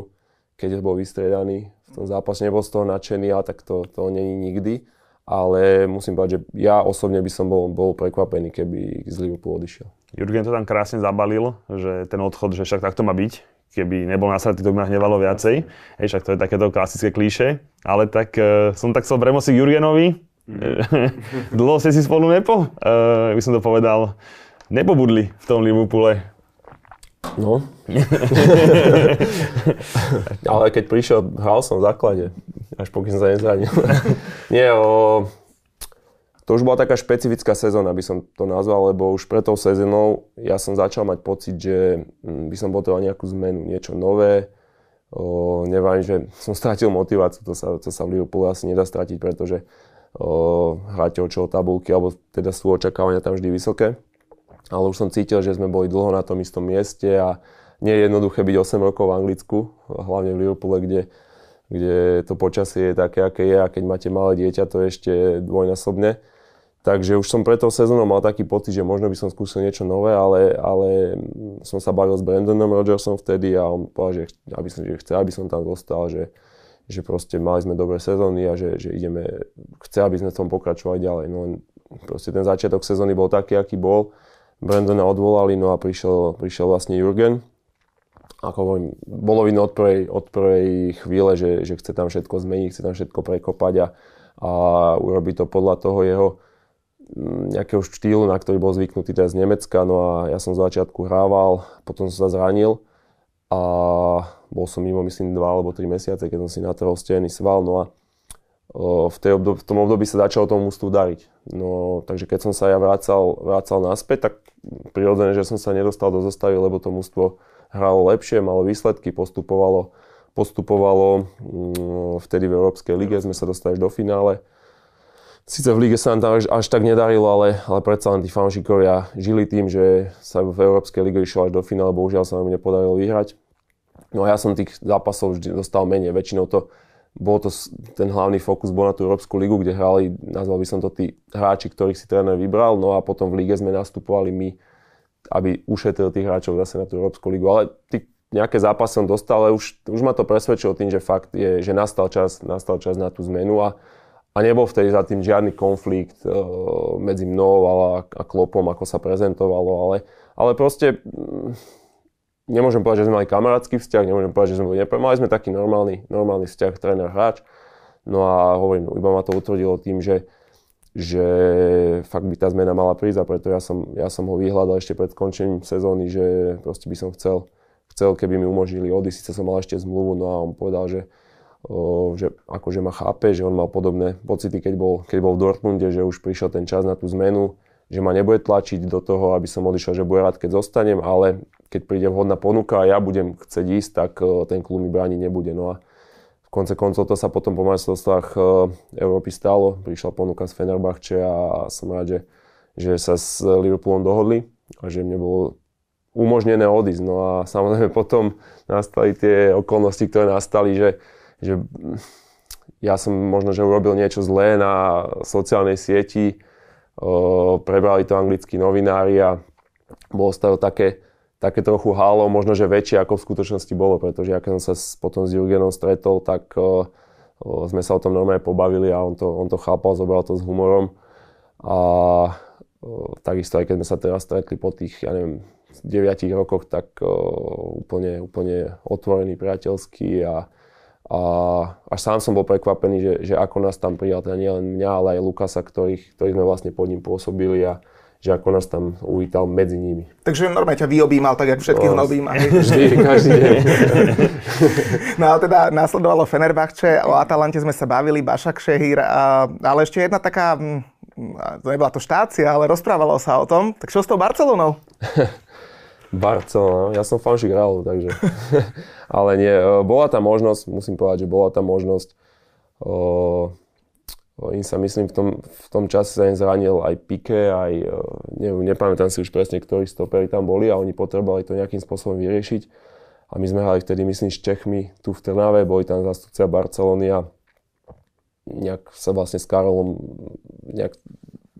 keď bol vystredaný tom zápase nebol z toho nadšený, ale tak to, to není nikdy. Ale musím povedať, že ja osobne by som bol, bol prekvapený, keby z Liverpoolu odišiel. Jurgen to tam krásne zabalil, že ten odchod, že však takto má byť, keby nebol nasratý, to by ma hnevalo viacej. Hej, však to je takéto klasické klíše. Ale tak uh, som tak chcel k Jurgenovi. Dlho ste si spolu nepo, uh, by som to povedal, nepobudli v tom Liverpoole. No. Ale keď prišiel, hral som v základe, až pokým sa nezranil. Nie, o, to už bola taká špecifická sezóna, by som to nazval, lebo už pred tou sezónou ja som začal mať pocit, že mm, by som potreboval nejakú zmenu, niečo nové. O, neviem, že som strátil motiváciu, to sa, to sa v Liverpoolu asi nedá stratiť, pretože o, hráte očo tabulky, alebo teda sú očakávania tam vždy vysoké ale už som cítil, že sme boli dlho na tom istom mieste a nie je jednoduché byť 8 rokov v Anglicku, hlavne v Liverpoole, kde, kde to počasie je také, aké je a keď máte malé dieťa, to je ešte dvojnásobne. Takže už som pre tou sezónou mal taký pocit, že možno by som skúsil niečo nové, ale, ale som sa bavil s Brandonom Rodgersom vtedy a on povedal, že, aby som, že chce, aby som tam zostal, že, že proste mali sme dobré sezóny a že, že ideme, chce, aby sme v tom pokračovali ďalej. No len proste ten začiatok sezóny bol taký, aký bol Brandona odvolali, no a prišiel, prišiel vlastne Jurgen. Ako hovorím, bolo vidno od prvej, od prvej chvíle, že, že chce tam všetko zmeniť, chce tam všetko prekopať a, a urobiť to podľa toho jeho mm, nejakého štýlu, na ktorý bol zvyknutý teraz z Nemecka. No a ja som z začiatku hrával, potom som sa zranil a bol som mimo, myslím, dva alebo tri mesiace, keď som si natrhol stený sval. No a v, tej obdob, v tom období sa začalo tomu ústvu dariť. No, takže keď som sa ja vracal, vracal naspäť, tak prirodzene, že som sa nedostal do zostavy, lebo to ústvo hralo lepšie, malo výsledky, postupovalo, postupovalo mm, vtedy v Európskej lige, sme sa dostali až do finále. Sice v lige sa nám až, až tak nedarilo, ale, ale predsa len tí fanšikovia žili tým, že sa v Európskej lige išlo až do finále, bohužiaľ sa nám nepodarilo vyhrať. No a ja som tých zápasov vždy dostal menej, väčšinou to bolo to, ten hlavný fokus bol na tú Európsku ligu, kde hrali, nazval by som to tí hráči, ktorých si tréner vybral, no a potom v lige sme nastupovali my, aby ušetril tých hráčov zase na tú Európsku ligu. Ale tí, nejaké zápasy som dostal, ale už, už ma to presvedčilo tým, že fakt je, že nastal čas, nastal čas na tú zmenu a, a nebol vtedy za tým žiadny konflikt uh, medzi mnou a, a Klopom, ako sa prezentovalo, ale, ale proste nemôžem povedať, že sme mali kamarátsky vzťah, nemôžem povedať, že sme boli neprávali. Mali sme taký normálny, normálny vzťah, tréner, hráč. No a hovorím, iba ma to utvrdilo tým, že, že fakt by tá zmena mala prísť a preto ja som, ja som ho vyhľadal ešte pred skončením sezóny, že proste by som chcel, chcel keby mi umožnili odísť, síce som mal ešte zmluvu, no a on povedal, že, že akože ma chápe, že on mal podobné pocity, keď bol, keď bol v Dortmunde, že už prišiel ten čas na tú zmenu, že ma nebude tlačiť do toho, aby som odišiel, že bude rád, keď zostanem, ale keď príde vhodná ponuka a ja budem chcieť ísť, tak e, ten klub mi brániť nebude. No a v konce koncov to sa potom po majstrovstvách e, Európy stalo. Prišla ponuka z Fenerbahče a som rád, že, že sa s Liverpoolom dohodli a že mne bolo umožnené odísť. No a samozrejme potom nastali tie okolnosti, ktoré nastali, že, že ja som možno, že urobil niečo zlé na sociálnej sieti, e, prebrali to anglickí novinári a bolo z toho také také trochu hálo, možno že väčšie ako v skutočnosti bolo, pretože ja keď som sa potom s Jurgenom stretol, tak uh, sme sa o tom normálne pobavili a on to, on to chápal, zobral to s humorom. A uh, takisto aj keď sme sa teraz stretli po tých, ja neviem, 9 rokoch, tak uh, úplne, úplne otvorený, priateľský a, a až sám som bol prekvapený, že, že ako nás tam prijal, teda nielen mňa, ale aj Lukasa, ktorých, ktorých sme vlastne pod ním pôsobili a, že ako nás tam uvítal medzi nimi. Takže normálne ťa vyobímal, tak jak všetkých no, objíma. Vždy, každý deň. no a teda následovalo Fenerbahče, o Atalante sme sa bavili, Bašak Šehír, a, ale ešte jedna taká, to nebola to štácia, ale rozprávalo sa o tom. Tak čo s tou Barcelonou? Barcelona, no, ja som fanšik Realu, takže. ale nie, e, bola tam možnosť, musím povedať, že bola tam možnosť. Oni sa myslím v tom, v tom čase sa im zranil aj Pike, aj e, ne, nepamätám si už presne, ktorí stopery tam boli a oni potrebovali to nejakým spôsobom vyriešiť. A my sme hrali vtedy, myslím, s Čechmi tu v Trnave, boli tam zastupcia Barcelony a nejak sa vlastne s Karolom nejak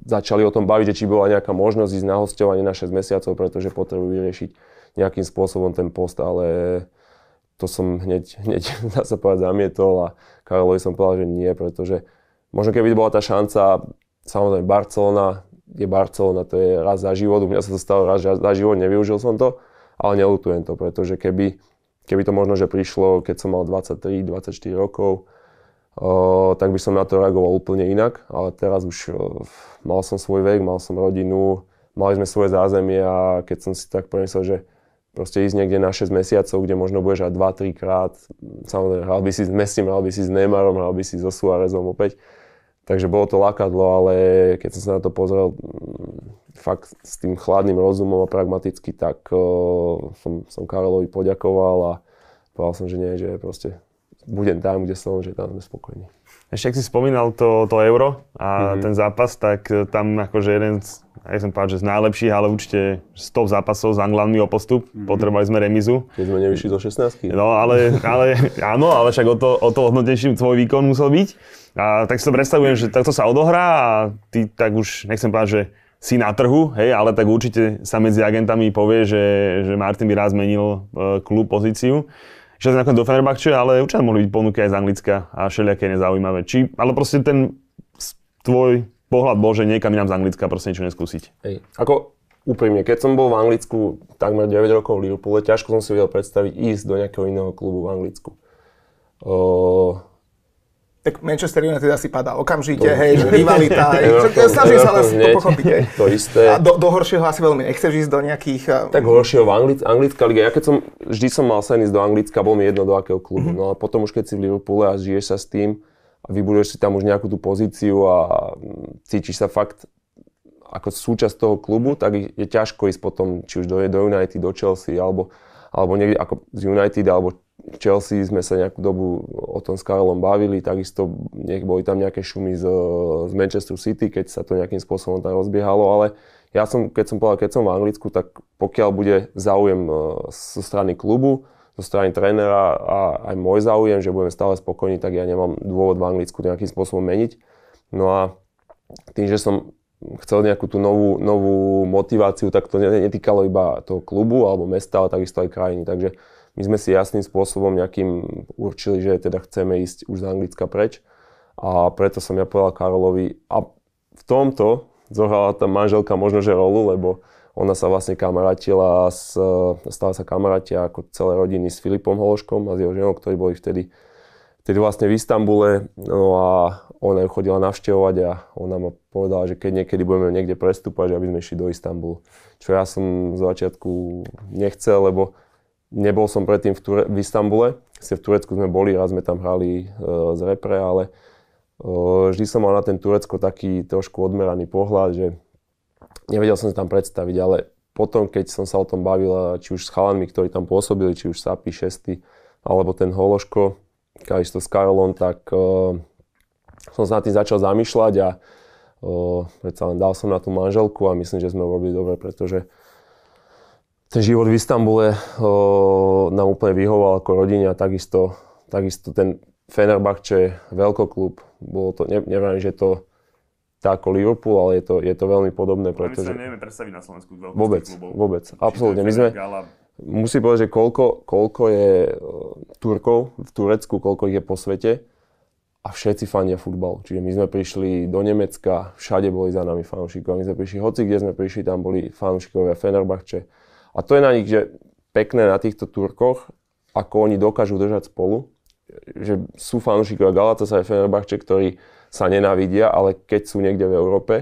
začali o tom baviť, či bola nejaká možnosť ísť na hostovanie na 6 mesiacov, pretože potrebujú vyriešiť nejakým spôsobom ten post, ale to som hneď, hneď dá sa povedať, zamietol a Karolovi som povedal, že nie, pretože možno keby bola tá šanca, samozrejme Barcelona, je Barcelona, to je raz za život, u mňa sa to stalo raz za život, nevyužil som to, ale nelutujem to, pretože keby, keby to možno, že prišlo, keď som mal 23, 24 rokov, o, tak by som na to reagoval úplne inak, ale teraz už o, mal som svoj vek, mal som rodinu, mali sme svoje zázemie a keď som si tak premyslel, že proste ísť niekde na 6 mesiacov, kde možno budeš hrať 2-3 krát, samozrejme hral by si s Messim, hral by si s Neymarom, hral by si so Suárezom opäť, Takže bolo to lákadlo, ale keď som sa na to pozrel mm, fakt s tým chladným rozumom a pragmaticky, tak uh, som, som Karolovi poďakoval a povedal som, že nie, že proste budem tam, kde som, že tam sme spokojní. Ešte ak si spomínal to, to euro a mm-hmm. ten zápas, tak tam akože jeden z ja som povedal, že z najlepších, ale určite 100 zápasov s Anglami o postup. Mm-hmm. Potrebovali sme remizu. Keď sme nevyšli zo 16 No, ale, ale áno, ale však o to, o to hodnotnejší tvoj výkon musel byť. A tak si to predstavujem, že takto sa odohrá a ty tak už, nechcem povedať, že si na trhu, hej, ale tak určite sa medzi agentami povie, že, že Martin by rád zmenil e, klub, pozíciu. sa nakoniec do Fenerbahče, ale určite mohli byť ponuky aj z Anglicka a všelijaké nezaujímavé. Či, ale proste ten tvoj pohľad bol, že niekam inám z Anglicka proste niečo neskúsiť. Hej. Ako úprimne, keď som bol v Anglicku takmer 9 rokov v Liverpoole, ťažko som si vedel predstaviť ísť do nejakého iného klubu v Anglicku. O... tak Manchester United asi padá okamžite, to... hej, rivalita, hej, no, snažím sa ale to pochopiť, hej. To isté. A do, do horšieho asi veľmi nechceš ísť do nejakých... Tak horšieho v Anglic- Anglická liga, ja keď som, vždy som mal sen ísť do Anglicka, bol mi jedno do akého klubu, mm-hmm. no a potom už keď si v Liverpoole a žiješ sa s tým, a vybuduješ si tam už nejakú tú pozíciu a mm, cítiš sa fakt ako súčasť toho klubu, tak je ťažko ísť potom, či už do, do United, do Chelsea, alebo, alebo niekde ako z United, alebo Chelsea sme sa nejakú dobu o tom s Karolom bavili, takisto nech boli tam nejaké šumy z, z Manchester City, keď sa to nejakým spôsobom tam rozbiehalo, ale ja som, keď som povedal, keď som v Anglicku, tak pokiaľ bude záujem e, zo strany klubu, zo strany trénera a aj môj záujem, že budeme stále spokojní, tak ja nemám dôvod v Anglicku nejakým spôsobom meniť. No a tým, že som chcel nejakú tú novú, novú motiváciu, tak to netýkalo iba toho klubu alebo mesta, ale takisto aj krajiny. Takže my sme si jasným spôsobom nejakým určili, že teda chceme ísť už z Anglicka preč. A preto som ja povedal Karolovi, a v tomto zohrala tá manželka možno, že rolu, lebo ona sa vlastne kamarátila, s, e, stala sa kamarátia ako celé rodiny s Filipom Hološkom a s jeho ženou, ktorí boli vtedy, vtedy vlastne v Istambule. No a ona ju chodila navštevovať a ona ma povedala, že keď niekedy budeme niekde prestúpať, aby sme išli do Istanbulu. Čo ja som z začiatku nechcel, lebo nebol som predtým v, Ture- v Istambule. Ste v Turecku sme boli, raz sme tam hrali e, z repre, ale e, vždy som mal na ten Turecko taký trošku odmeraný pohľad, že nevedel som si tam predstaviť, ale potom, keď som sa o tom bavil, či už s chalanmi, ktorí tam pôsobili, či už Sapi, 6 alebo ten Hološko, takisto s Karolom, tak uh, som sa nad tým začal zamýšľať a uh, predsa len dal som na tú manželku a myslím, že sme robili dobre, pretože ten život v Istambule uh, nám úplne vyhoval ako rodine a takisto, takisto ten Fenerbahče, veľkoklub, bolo to, ne, neviem, že to tá ako Liverpool, ale je to, je to veľmi podobné. Ale pretože... my sa nevieme predstaviť na Slovensku veľkých vôbec, klubov. Vôbec, absolútne. My sme, Gala... musím povedať, že koľko, koľko je e, Turkov v Turecku, koľko ich je po svete a všetci fania futbal. Čiže my sme prišli do Nemecka, všade boli za nami fanúšikovia. My sme prišli, hoci kde sme prišli, tam boli fanúšikovia Fenerbahče. A to je na nich, že pekné na týchto Turkoch, ako oni dokážu držať spolu. Že sú fanúšikovia Galatasaray Fenerbahče, ktorí sa nenávidia, ale keď sú niekde v Európe,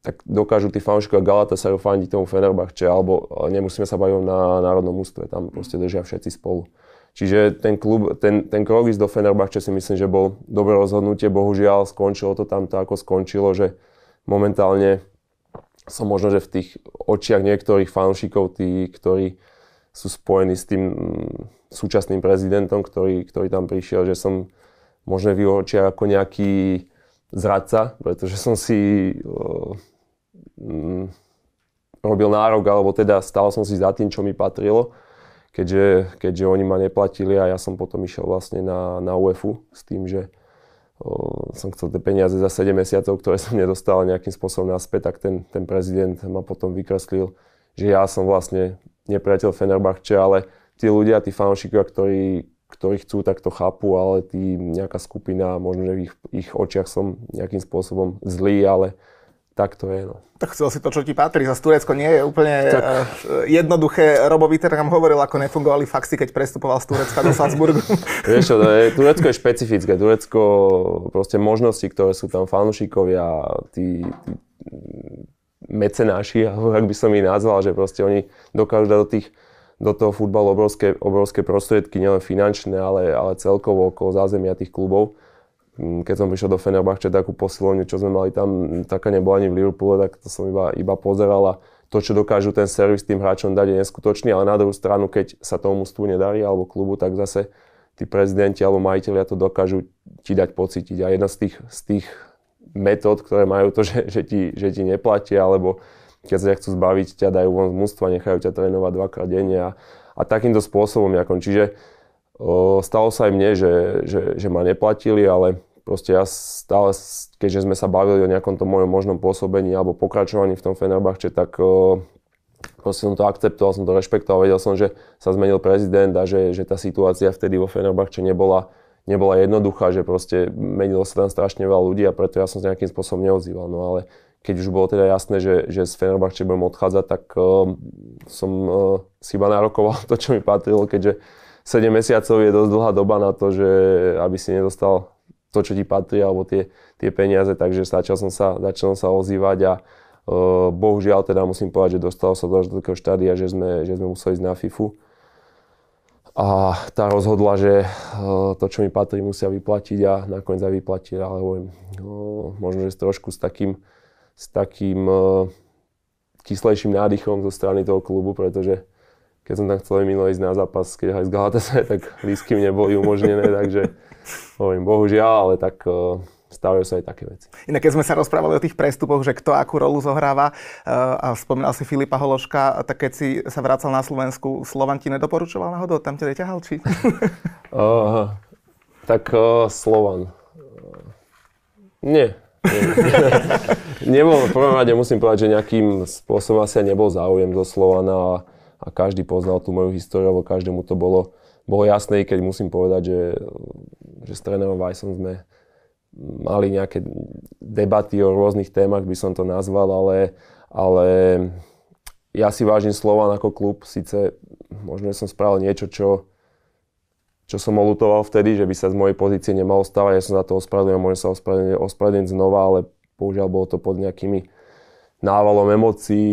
tak dokážu tí a Galatasaru fandiť tomu Fenerbahče, alebo e, nemusíme sa baviť na národnom ústve, tam proste držia všetci spolu. Čiže ten klub, ten, ten krok ísť do Fenerbahče si myslím, že bol dobré rozhodnutie, bohužiaľ skončilo to tam tak, ako skončilo, že momentálne som možno, že v tých očiach niektorých fanúšikov, tí, ktorí sú spojení s tým súčasným prezidentom, ktorý, ktorý tam prišiel, že som možno vyhočia ako nejaký zradca, pretože som si uh, um, robil nárok, alebo teda stal som si za tým, čo mi patrilo, keďže, keďže oni ma neplatili a ja som potom išiel vlastne na, na UEFu s tým, že som chcel tie peniaze za 7 mesiacov, ktoré som nedostal nejakým spôsobom naspäť, tak ten, ten prezident ma potom vykreslil, že ja som vlastne nepriateľ Fenerbahče, ale tí ľudia, tí fanúšikovia, ktorí, ktorí chcú, tak to chápu, ale tí, nejaká skupina, možno, že v ich, ich očiach som nejakým spôsobom zlý, ale tak to je. No. Tak chcel si to, čo ti patrí. Zas Turecko nie je úplne tak. Eh, jednoduché. Robo Viter teda nám hovoril, ako nefungovali faxy, keď prestupoval z Turecka do Salzburgu. Vieš čo, je, Turecko je špecifické. Turecko, proste možnosti, ktoré sú tam fanúšikovia, tí, tí mecenáši, alebo ak by som ich nazval, že proste oni dokážu dať do tých do toho futbalu obrovské, obrovské prostriedky, nielen finančné, ale, ale celkovo okolo zázemia tých klubov. Mm, keď som prišiel do Fenerbahče, takú posilovňu, čo sme mali tam, taká nebola ani v Liverpoole, tak to som iba, iba pozeral a to, čo dokážu ten servis tým hráčom dať, je neskutočný, ale na druhú stranu, keď sa tomu stú nedarí alebo klubu, tak zase tí prezidenti alebo majiteľia to dokážu ti dať pocítiť. A jedna z tých, z tých metód, ktoré majú to, že, že, ti, že ti neplatia alebo keď sa ťa chcú zbaviť, ťa dajú von z mústva, nechajú ťa trénovať dvakrát denne a, a takýmto spôsobom nejakom. Čiže o, stalo sa aj mne, že, že, že ma neplatili, ale proste ja stále, keďže sme sa bavili o nejakom tom mojom možnom pôsobení alebo pokračovaní v tom Fenerbahče, tak o, proste som to akceptoval, som to rešpektoval, vedel som, že sa zmenil prezident a že, že tá situácia vtedy vo Fenerbahče nebola, nebola jednoduchá, že proste menilo sa tam strašne veľa ľudí a preto ja som sa nejakým spôsobom neodzýval. No ale keď už bolo teda jasné, že, že z Fenerbahče budem odchádzať, tak uh, som uh, si iba nárokoval to, čo mi patrilo, keďže 7 mesiacov je dosť dlhá doba na to, že aby si nedostal to, čo ti patrí, alebo tie, tie peniaze, takže začal som sa, začal som sa ozývať a uh, bohužiaľ teda musím povedať, že dostalo sa do takého štádia, že sme, že sme museli ísť na FIFU. A tá rozhodla, že to, čo mi patrí, musia vyplatiť a nakoniec aj vyplatiť, ale hovorím, no, možno, že trošku s takým s takým eh, kyslejším nádychom zo strany toho klubu, pretože keď som tam chcel minulý ísť na zápas, keď aj z Galatasaray, tak lísky mi neboli umožnené, takže hovorím, bohužiaľ, ale tak eh, stávajú sa aj také veci. Inak keď sme sa rozprávali o tých prestupoch, že kto akú rolu zohráva, eh, a spomínal si Filipa Hološka, tak keď si sa vracal na Slovensku, Slovan ti nedoporučoval náhodou, tam ťa neťahal, či? uh, tak uh, Slovan. Uh, nie, nebol, v prvom rade musím povedať, že nejakým spôsobom asi nebol záujem zo Slovana a, a každý poznal tú moju históriu, lebo každému to bolo, bolo jasné, keď musím povedať, že, že s trénerom Vajsom sme mali nejaké debaty o rôznych témach, by som to nazval, ale, ale ja si vážim Slovan ako klub, síce možno som spravil niečo, čo čo som olutoval vtedy, že by sa z mojej pozície nemalo stávať. Ja som za to ospravedlňujem, môžem sa ospravedlniť, ospravedlniť znova, ale bohužiaľ bolo to pod nejakými návalom emócií,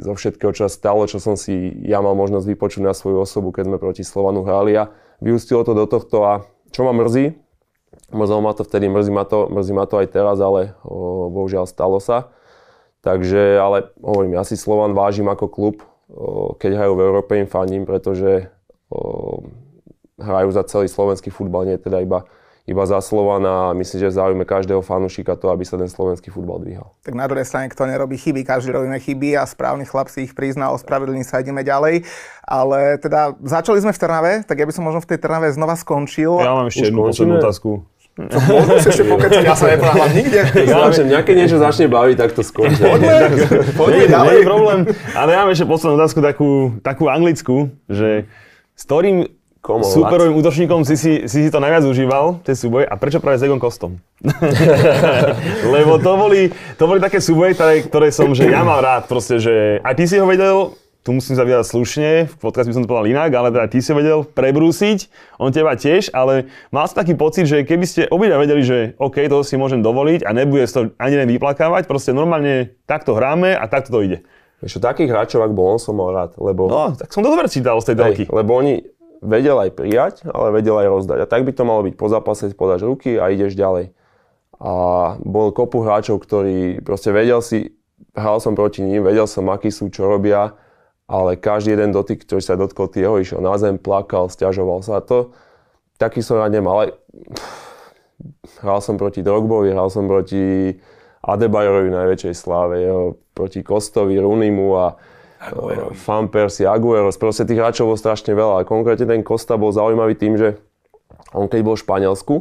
zo všetkého, čo stalo, čo som si ja mal možnosť vypočuť na svoju osobu, keď sme proti Slovanu hrali a vyústilo to do tohto a čo ma mrzí, mrzelo ma to vtedy, mrzí ma to, mrzí ma to aj teraz, ale o, bohužiaľ stalo sa. Takže, ale hovorím, ja si Slovan vážim ako klub, o, keď hrajú v Európe, im faním, pretože o, hrajú za celý slovenský futbal, nie teda iba iba za Slovan a myslím, že v záujme každého fanúšika to, aby sa ten slovenský futbal dvíhal. Tak na druhej strane, kto nerobí chyby, každý robíme chyby a správny chlap si ich prizná, ospravedlní sa, ideme ďalej. Ale teda začali sme v Trnave, tak ja by som možno v tej Trnave znova skončil. Ja mám ešte Už jednu poslednú otázku. ešte ja sa neprávam nikde. Ja nejaké niečo začne baviť, tak to skončí. Poďme, poďme ďalej. problém. Ale ja mám ešte poslednú otázku, takú, takú anglickú, že s ktorým Komo, Superovým útočníkom si si, si si to najviac užíval, tie súboje. A prečo práve s Egon Kostom? Lebo to boli, to boli také súboje, ktoré, ktoré som, že ja mám rád proste, že aj ty si ho vedel, tu musím sa vyjadať slušne, v podcast by som to povedal inak, ale teda ty si vedel prebrúsiť, on teba tiež, ale mal som taký pocit, že keby ste obidva vedeli, že OK, toho si môžem dovoliť a nebude to ani len vyplakávať, proste normálne takto hráme a takto to ide. Ešte takých hráčov, ak bol on, som mal rád, lebo... No, tak som to dobre čítal z tej Lebo oni, vedel aj prijať, ale vedel aj rozdať. A tak by to malo byť po zápase, podáš ruky a ideš ďalej. A bol kopu hráčov, ktorí proste vedel si, hral som proti ním, vedel som, akí sú, čo robia, ale každý jeden dotyk, ktorý sa dotkol tieho, išiel na zem, plakal, stiažoval sa. A to taký som rád nemal. Ale... Hral som proti Drogbovi, hral som proti Adebayorovi najväčšej sláve, jeho proti Kostovi, Runimu a Eh, fan Persi, Aguero, proste tých hráčov bolo strašne veľa. A konkrétne ten Costa bol zaujímavý tým, že on keď bol v Španielsku,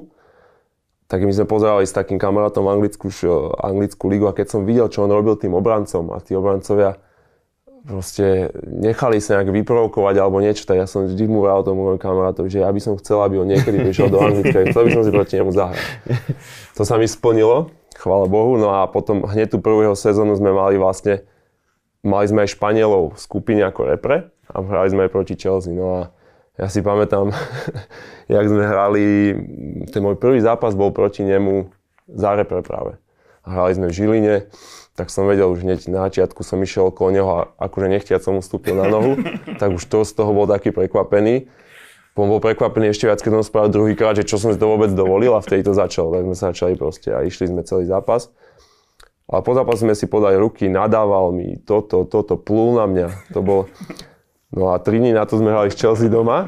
tak my sme pozerali s takým kamarátom anglickú, anglickú ligu a keď som videl, čo on robil tým obrancom a tí obrancovia proste nechali sa nejak vyprovokovať alebo niečo, tak ja som vždy mu vral tomu môjmu kamarátovi, že ja by som chcel, aby on niekedy prišiel do Anglicka, chcel by som si proti nemu zahrať. To sa mi splnilo, chvála Bohu, no a potom hneď tú prvú sezónu sme mali vlastne mali sme aj Španielov v skupine ako repre a hrali sme aj proti Chelsea. No a ja si pamätám, jak sme hrali, ten môj prvý zápas bol proti nemu za repre práve. Hrali sme v Žiline, tak som vedel už hneď na začiatku som išiel okolo neho a akože nechtiac som ustúpil na nohu, tak už to z toho bol taký prekvapený. On bol prekvapený ešte viac, keď som spravil druhýkrát, že čo som si to vôbec dovolil a vtedy to začalo. Tak sme sa začali proste a išli sme celý zápas. A po zápase sme si podali ruky, nadával mi toto, toto, plul na mňa. To bol... No a tri dní na to sme hrali v Chelsea doma.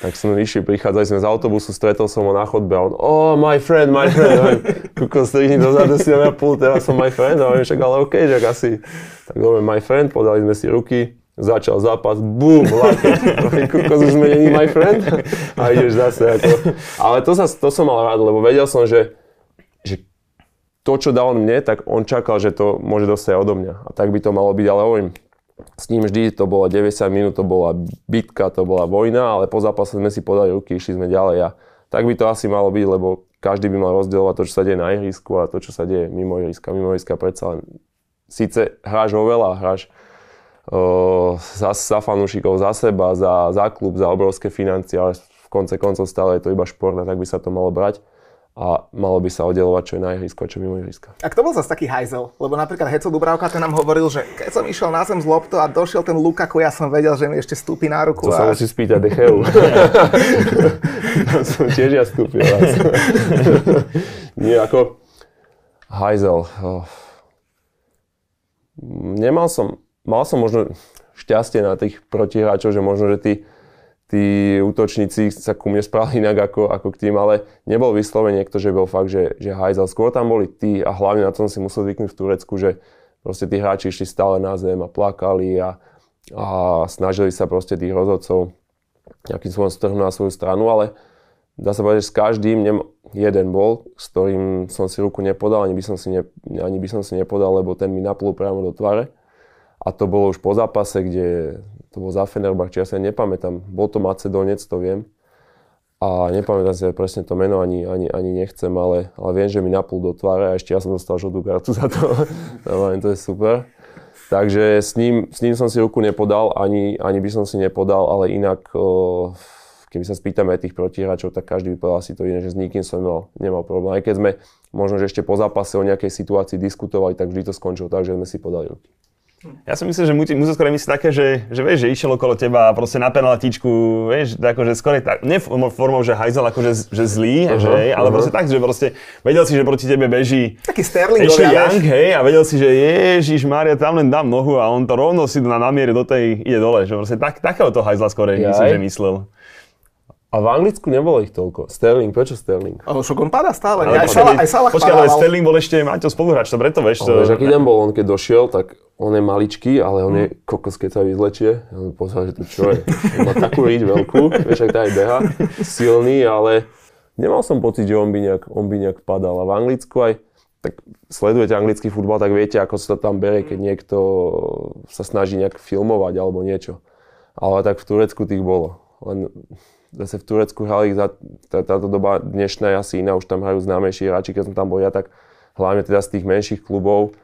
Tak sme išli, prichádzali sme z autobusu, stretol som ho na chodbe a on, oh, my friend, my friend. kúko, tri dní dozadu si na púl, teraz som my friend. A hovorím, však ale OK, že asi. Tak dobre, my friend, podali sme si ruky, začal zápas, bum, lakeť. kúko, už sme není my friend. A ideš zase ako. Ale to, sa, to som mal rád, lebo vedel som, že, že to, čo dal on mne, tak on čakal, že to môže dostať odo mňa. A tak by to malo byť, ale hovorím, s ním vždy to bolo 90 minút, to bola bitka, to bola vojna, ale po zápase sme si podali ruky, išli sme ďalej a tak by to asi malo byť, lebo každý by mal rozdielovať to, čo sa deje na ihrisku a to, čo sa deje mimo ihriska. Mimo ihriska predsa len síce hráš oveľa, hráš uh, za, za fanúšikov, za seba, za, za klub, za obrovské financie, ale v konce koncov stále je to iba šport a tak by sa to malo brať a malo by sa oddelovať čo je na ihrisku a čo mimo ihriska. A kto bol zase taký hajzel? Lebo napríklad Heco Dubravka ten nám hovoril, že keď som išiel na zem z lopto a došiel ten Lukaku, ja som vedel, že mi ešte stúpi na ruku. To a... sa musí spýtať Decheu. som tiež ja stúpil. Nie, ako hajzel. Oh. Nemal som, mal som možno šťastie na tých protihráčov, že možno, že tí tí útočníci sa ku mne správali inak ako, ako k tým, ale nebol vyslovene niekto, že bol fakt, že, že hajzal. Skôr tam boli tí a hlavne na tom si musel zvyknúť v Turecku, že proste tí hráči išli stále na zem a plakali a, a snažili sa proste tých rozhodcov nejakým svojom strhnúť na svoju stranu, ale dá sa povedať, že s každým nem, jeden bol, s ktorým som si ruku nepodal, ani by som si, ne, ani by som si nepodal, lebo ten mi naplul priamo do tvare. A to bolo už po zápase, kde to bol za Fenerbach, či ja sa nepamätám. Bol to Macedonec, to viem. A nepamätám si presne to meno, ani, ani, ani nechcem, ale, ale viem, že mi napul do tváre a ešte ja som dostal žodú kartu za to. No, to je super. Takže s ním, s ním som si ruku nepodal, ani, ani by som si nepodal, ale inak, keby sa spýtame aj tých protihráčov, tak každý by povedal si to iné, že s nikým som mal, nemal problém. Aj keď sme možno, že ešte po zápase o nejakej situácii diskutovali, tak vždy to skončilo tak, že sme si podali ruky. Ja si myslím, že mu, mu skôr myslí také, že, že vieš, že išiel okolo teba a proste na penaltičku, vieš, akože skôr tak, ne formou, že hajzel akože že zlý, uh-huh, že, ale uh-huh. proste tak, že proste vedel si, že proti tebe beží Taký Sterling Ashley Young, hej, a vedel si, že ježiš Mária, tam len dám nohu a on to rovno si na namiere do tej, ide dole, že proste tak, takého to hajzla skôr ja myslím, že myslel. A v Anglicku nebolo ich toľko. Sterling, prečo Sterling? Ale však on padá stále. Ale aj, počkej, Salah, aj Salah ale Sterling bol ešte Maťo spoluhráč, to preto vieš. To... Ale, aký deň bol on, keď došiel, tak on je maličký, ale on mm. je hm. kokos, keď sa vyzlečie. Ja on pozval, že to čo je. On má takú riť veľkú, vieš, ak aj beha. Silný, ale nemal som pocit, že on by nejak, on by nejak padal. A v Anglicku aj tak sledujete anglický futbal, tak viete, ako sa to tam berie, keď hm. niekto sa snaží nejak filmovať alebo niečo. Ale tak v Turecku tých bolo. Len zase v Turecku hrali za tá, táto doba dnešná asi iná, už tam hrajú známejší hráči, keď som tam bol ja, tak hlavne teda z tých menších klubov,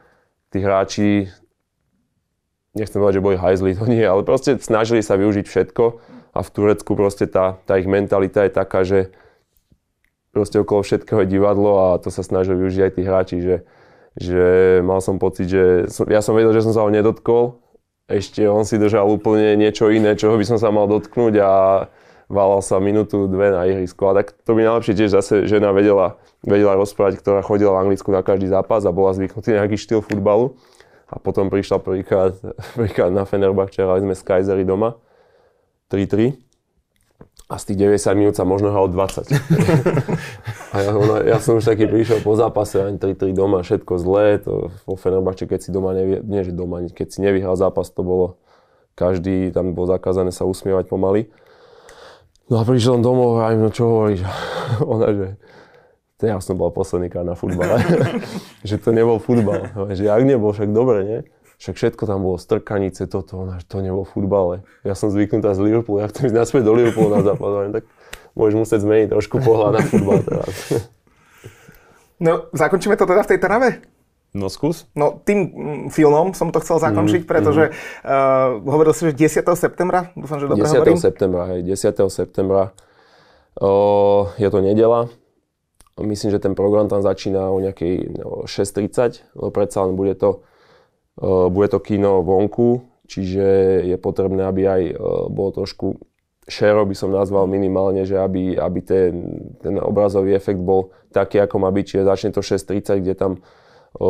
tí hráči, nechcem povedať, že boli hajzli, to no nie, ale proste snažili sa využiť všetko a v Turecku proste tá, tá ich mentalita je taká, že proste okolo všetkého je divadlo a to sa snažili využiť aj tí hráči, že, že mal som pocit, že som, ja som vedel, že som sa ho nedotkol, ešte on si držal úplne niečo iné, čoho by som sa mal dotknúť a valal sa minútu, dve na ihrisku. A tak to by najlepšie tiež zase žena vedela, vedela rozprávať, ktorá chodila v Anglicku na každý zápas a bola zvyknutý nejaký štýl futbalu. A potom prišla prvýkrát, prvýkrát na Fenerbahče, hrali sme s doma, 3-3 a z tých 90 minút sa možno hral 20. a ja, ona, ja som už taký prišiel po zápase, ani 3-3 doma, všetko zlé, to vo Fenerbahče, keď si doma, nevy, nie že doma, keď si nevyhral zápas, to bolo, každý, tam bolo zakázané sa usmievať pomaly. No a prišiel som domov a im, no čo hovoríš? Ona, že to ja som bol posledný na futbale. že to nebol futbal. No, že ak nebol, však dobre, nie? Však všetko tam bolo, strkanice, toto, ona, to nebol futbale. Ja som zvyknutá z Liverpoolu, ja chcem ísť naspäť do Liverpoolu na západ. tak môžeš musieť zmeniť trošku pohľad na futbal teraz. No, zakončíme to teda v tej trave? No skús. No tým mm, filmom som to chcel zakončiť, mm, pretože mm-hmm. uh, hovoril si, že 10. septembra, dúfam, že dobre 10. hovorím. septembra, hej, 10. septembra. O, je to nedela. Myslím, že ten program tam začína o nejakej 6.30, no, lebo predsa len bude to, uh, bude to kino vonku, čiže je potrebné, aby aj uh, bolo trošku šero by som nazval minimálne, že aby, aby ten, ten obrazový efekt bol taký, ako má byť, čiže začne to 6.30, kde tam o,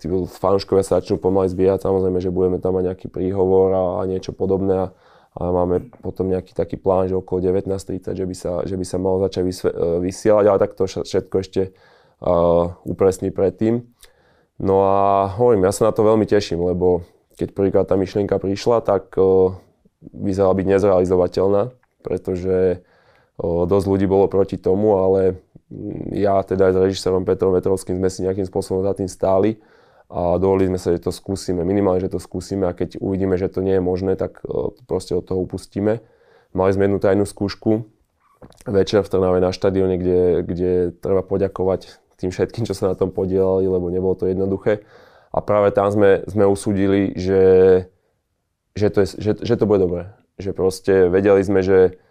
tí fanúškovia sa začnú pomaly zbíjať, samozrejme, že budeme tam mať nejaký príhovor a, a niečo podobné a, a máme potom nejaký taký plán, že okolo 19.30, že by sa, že by sa malo začať vysve, e, vysielať, ale tak to všetko ešte uh, upresní predtým. No a hovorím, ja sa na to veľmi teším, lebo keď prvýkrát tá myšlienka prišla, tak uh, vyzerala byť nezrealizovateľná, pretože uh, dosť ľudí bolo proti tomu, ale ja teda aj s režisérom Petrom Vetrovským sme si nejakým spôsobom za tým stáli a dovolili sme sa, že to skúsime, minimálne, že to skúsime a keď uvidíme, že to nie je možné, tak e, proste od toho upustíme. Mali sme jednu tajnú skúšku večer v Trnave na štadióne, kde, kde treba poďakovať tým všetkým, čo sa na tom podielali, lebo nebolo to jednoduché. A práve tam sme, sme usúdili, že, že, to je, že, že to bude dobré. Že proste vedeli sme, že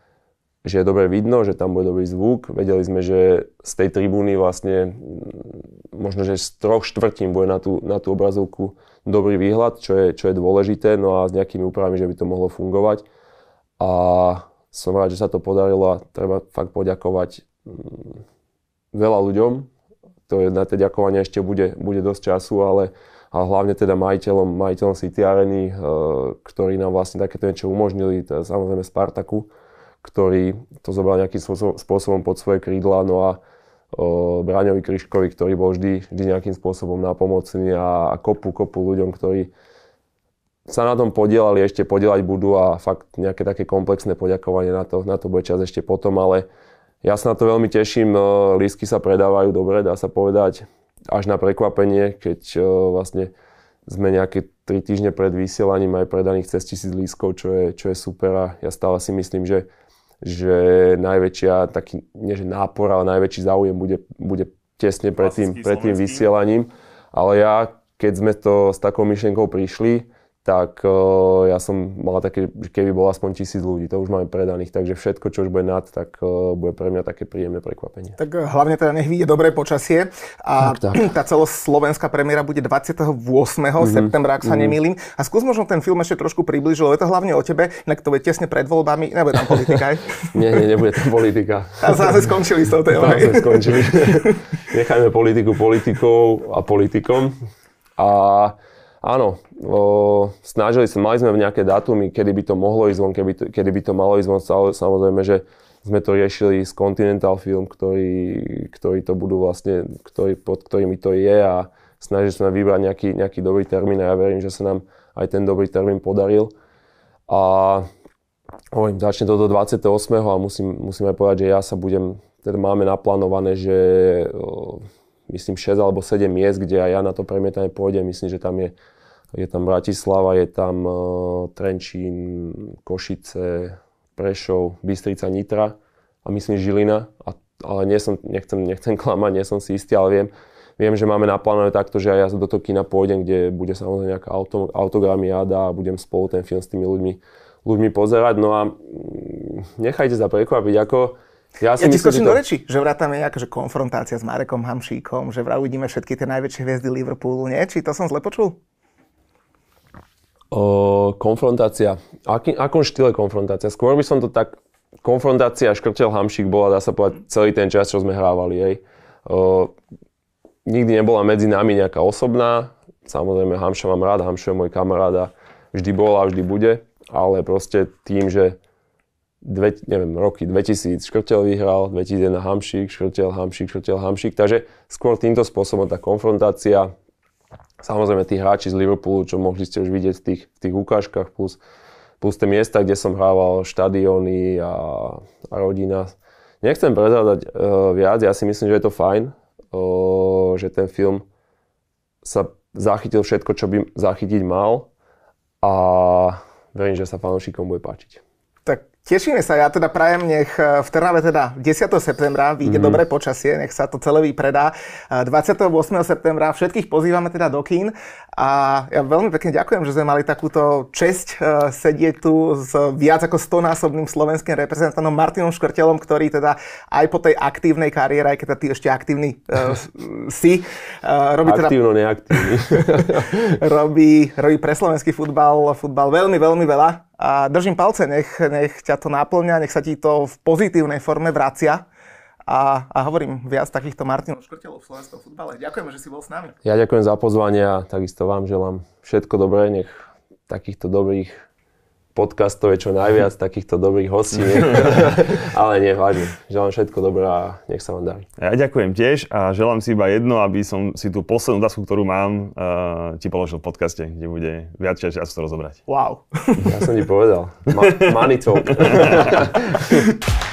že je dobre vidno, že tam bude dobrý zvuk. Vedeli sme, že z tej tribúny vlastne mm, možno, že z troch štvrtín bude na tú, na tú obrazovku dobrý výhľad, čo je, čo je dôležité, no a s nejakými úpravami, že by to mohlo fungovať. A som rád, že sa to podarilo a treba fakt poďakovať mm, veľa ľuďom. To je, na tie ďakovanie ešte bude, bude dosť času, ale, a hlavne teda majiteľom, majiteľom City Areny, e, ktorí nám vlastne takéto niečo umožnili, teda samozrejme Spartaku, ktorý to zobral nejakým spôsobom pod svoje krídla, no a o Braňovi Kryškovi, ktorý bol vždy, vždy nejakým spôsobom napomocný a, a kopu, kopu ľuďom, ktorí sa na tom podielali, ešte podielať budú a fakt nejaké také komplexné poďakovanie na to, na to bude čas ešte potom, ale ja sa na to veľmi teším, lísky sa predávajú dobre, dá sa povedať, až na prekvapenie, keď vlastne sme nejaké 3 týždne pred vysielaním aj predaných cez tisíc lískov, čo je, čo je super a ja stále si myslím, že že najväčšia, taký, nie že nápor, ale najväčší záujem bude, bude tesne pred tým, pred tým vysielaním. Ale ja, keď sme to s takou myšlienkou prišli, tak uh, ja som mal také, že keby bolo aspoň tisíc ľudí, to už máme predaných, takže všetko, čo už bude nad, tak uh, bude pre mňa také príjemné prekvapenie. Tak eh, hlavne teda nech vyjde dobré počasie a tak, tak. tá celoslovenská premiéra bude 28. Mm-hmm. septembra, ak sa mm-hmm. nemýlim. A skús možno ten film ešte trošku približiť, lebo je to hlavne o tebe, inak to bude tesne pred voľbami, nebude tam politika aj? nie, nie, nebude tam politika. A zase skončili s tou témou. Zase skončili. Nechajme politiku politikou a politikom. A Áno, o, snažili sa, mali sme v nejaké dátumy, kedy by to mohlo ísť von, keby to, kedy by to malo ísť von, samozrejme, že sme to riešili s Continental Film, ktorý, ktorý to budú vlastne, ktorý, pod ktorými to je a snažili sme vybrať nejaký, nejaký dobrý termín a ja verím, že sa nám aj ten dobrý termín podaril. A hovorím, začne do 28. a musím, musím aj povedať, že ja sa budem, teda máme naplánované, že o, myslím, 6 alebo 7 miest, kde aj ja na to premietanie pôjdem. Myslím, že tam je, je tam Bratislava, je tam uh, Trenčín, Košice, Prešov, Bystrica, Nitra a myslím Žilina. A, ale nie som, nechcem, nechcem klamať, nie som si istý, ale viem, viem, že máme naplánované takto, že aj ja do toho kina pôjdem, kde bude samozrejme nejaká auto, autogramiáda a budem spolu ten film s tými ľuďmi, ľuďmi pozerať. No a mm, nechajte sa prekvapiť, ako ja, si ja ti skočím do reči, že je nejaká akože konfrontácia s Marekom Hamšíkom, že vraj uvidíme všetky tie najväčšie hviezdy Liverpoolu, nie? Či to som zle počul? O, konfrontácia. Aký, akom štýle konfrontácia? Skôr by som to tak... Konfrontácia škrtel Hamšík bola, dá sa povedať, celý ten čas, čo sme hrávali jej. O, nikdy nebola medzi nami nejaká osobná. Samozrejme, Hamša mám rád, Hamša je môj kamaráda. Vždy bola, vždy bude. Ale proste tým, že dve, neviem, roky 2000 Škrtel vyhral, 2001 Hamšík, Škrtel, Hamšík, Škrtel, Hamšík, takže skôr týmto spôsobom tá konfrontácia, samozrejme tí hráči z Liverpoolu, čo mohli ste už vidieť v tých, v tých ukážkach, plus, plus tie miesta, kde som hrával, štadióny a, a rodina. Nechcem prezradať uh, viac, ja si myslím, že je to fajn, uh, že ten film sa zachytil všetko, čo by zachytiť mal a verím, že sa fanúšikom bude páčiť. Tak Tešíme sa, ja teda prajem, nech e, v Trnave teda 10. septembra vyjde mm. dobré počasie, nech sa to celé vypredá. 28. E, septembra všetkých pozývame teda do kín a ja veľmi pekne ďakujem, že sme mali takúto česť e, sedieť tu s viac ako stonásobným násobným slovenským reprezentantom Martinom Škrtelom, ktorý teda aj po tej aktívnej kariére, aj keď ty ešte aktívny uh, si, uh, robí teda- Aktívno, teda... neaktívny. robí, robí pre slovenský futbal, futbal veľmi, veľmi veľa a držím palce, nech, nech ťa to náplňa, nech sa ti to v pozitívnej forme vracia. A, a hovorím viac takýchto Martinov Škrtelov v slovenskom futbale. Ďakujem, že si bol s nami. Ja ďakujem za pozvanie a takisto vám želám všetko dobré, nech takýchto dobrých podcastov je čo najviac takýchto dobrých hostí. Ale nie, vážne. Želám všetko dobré a nech sa vám darí. Ja ďakujem tiež a želám si iba jedno, aby som si tú poslednú otázku, ktorú mám, uh, ti položil v podcaste, kde bude viac času to rozobrať. Wow. ja som ti povedal. Ma- money talk.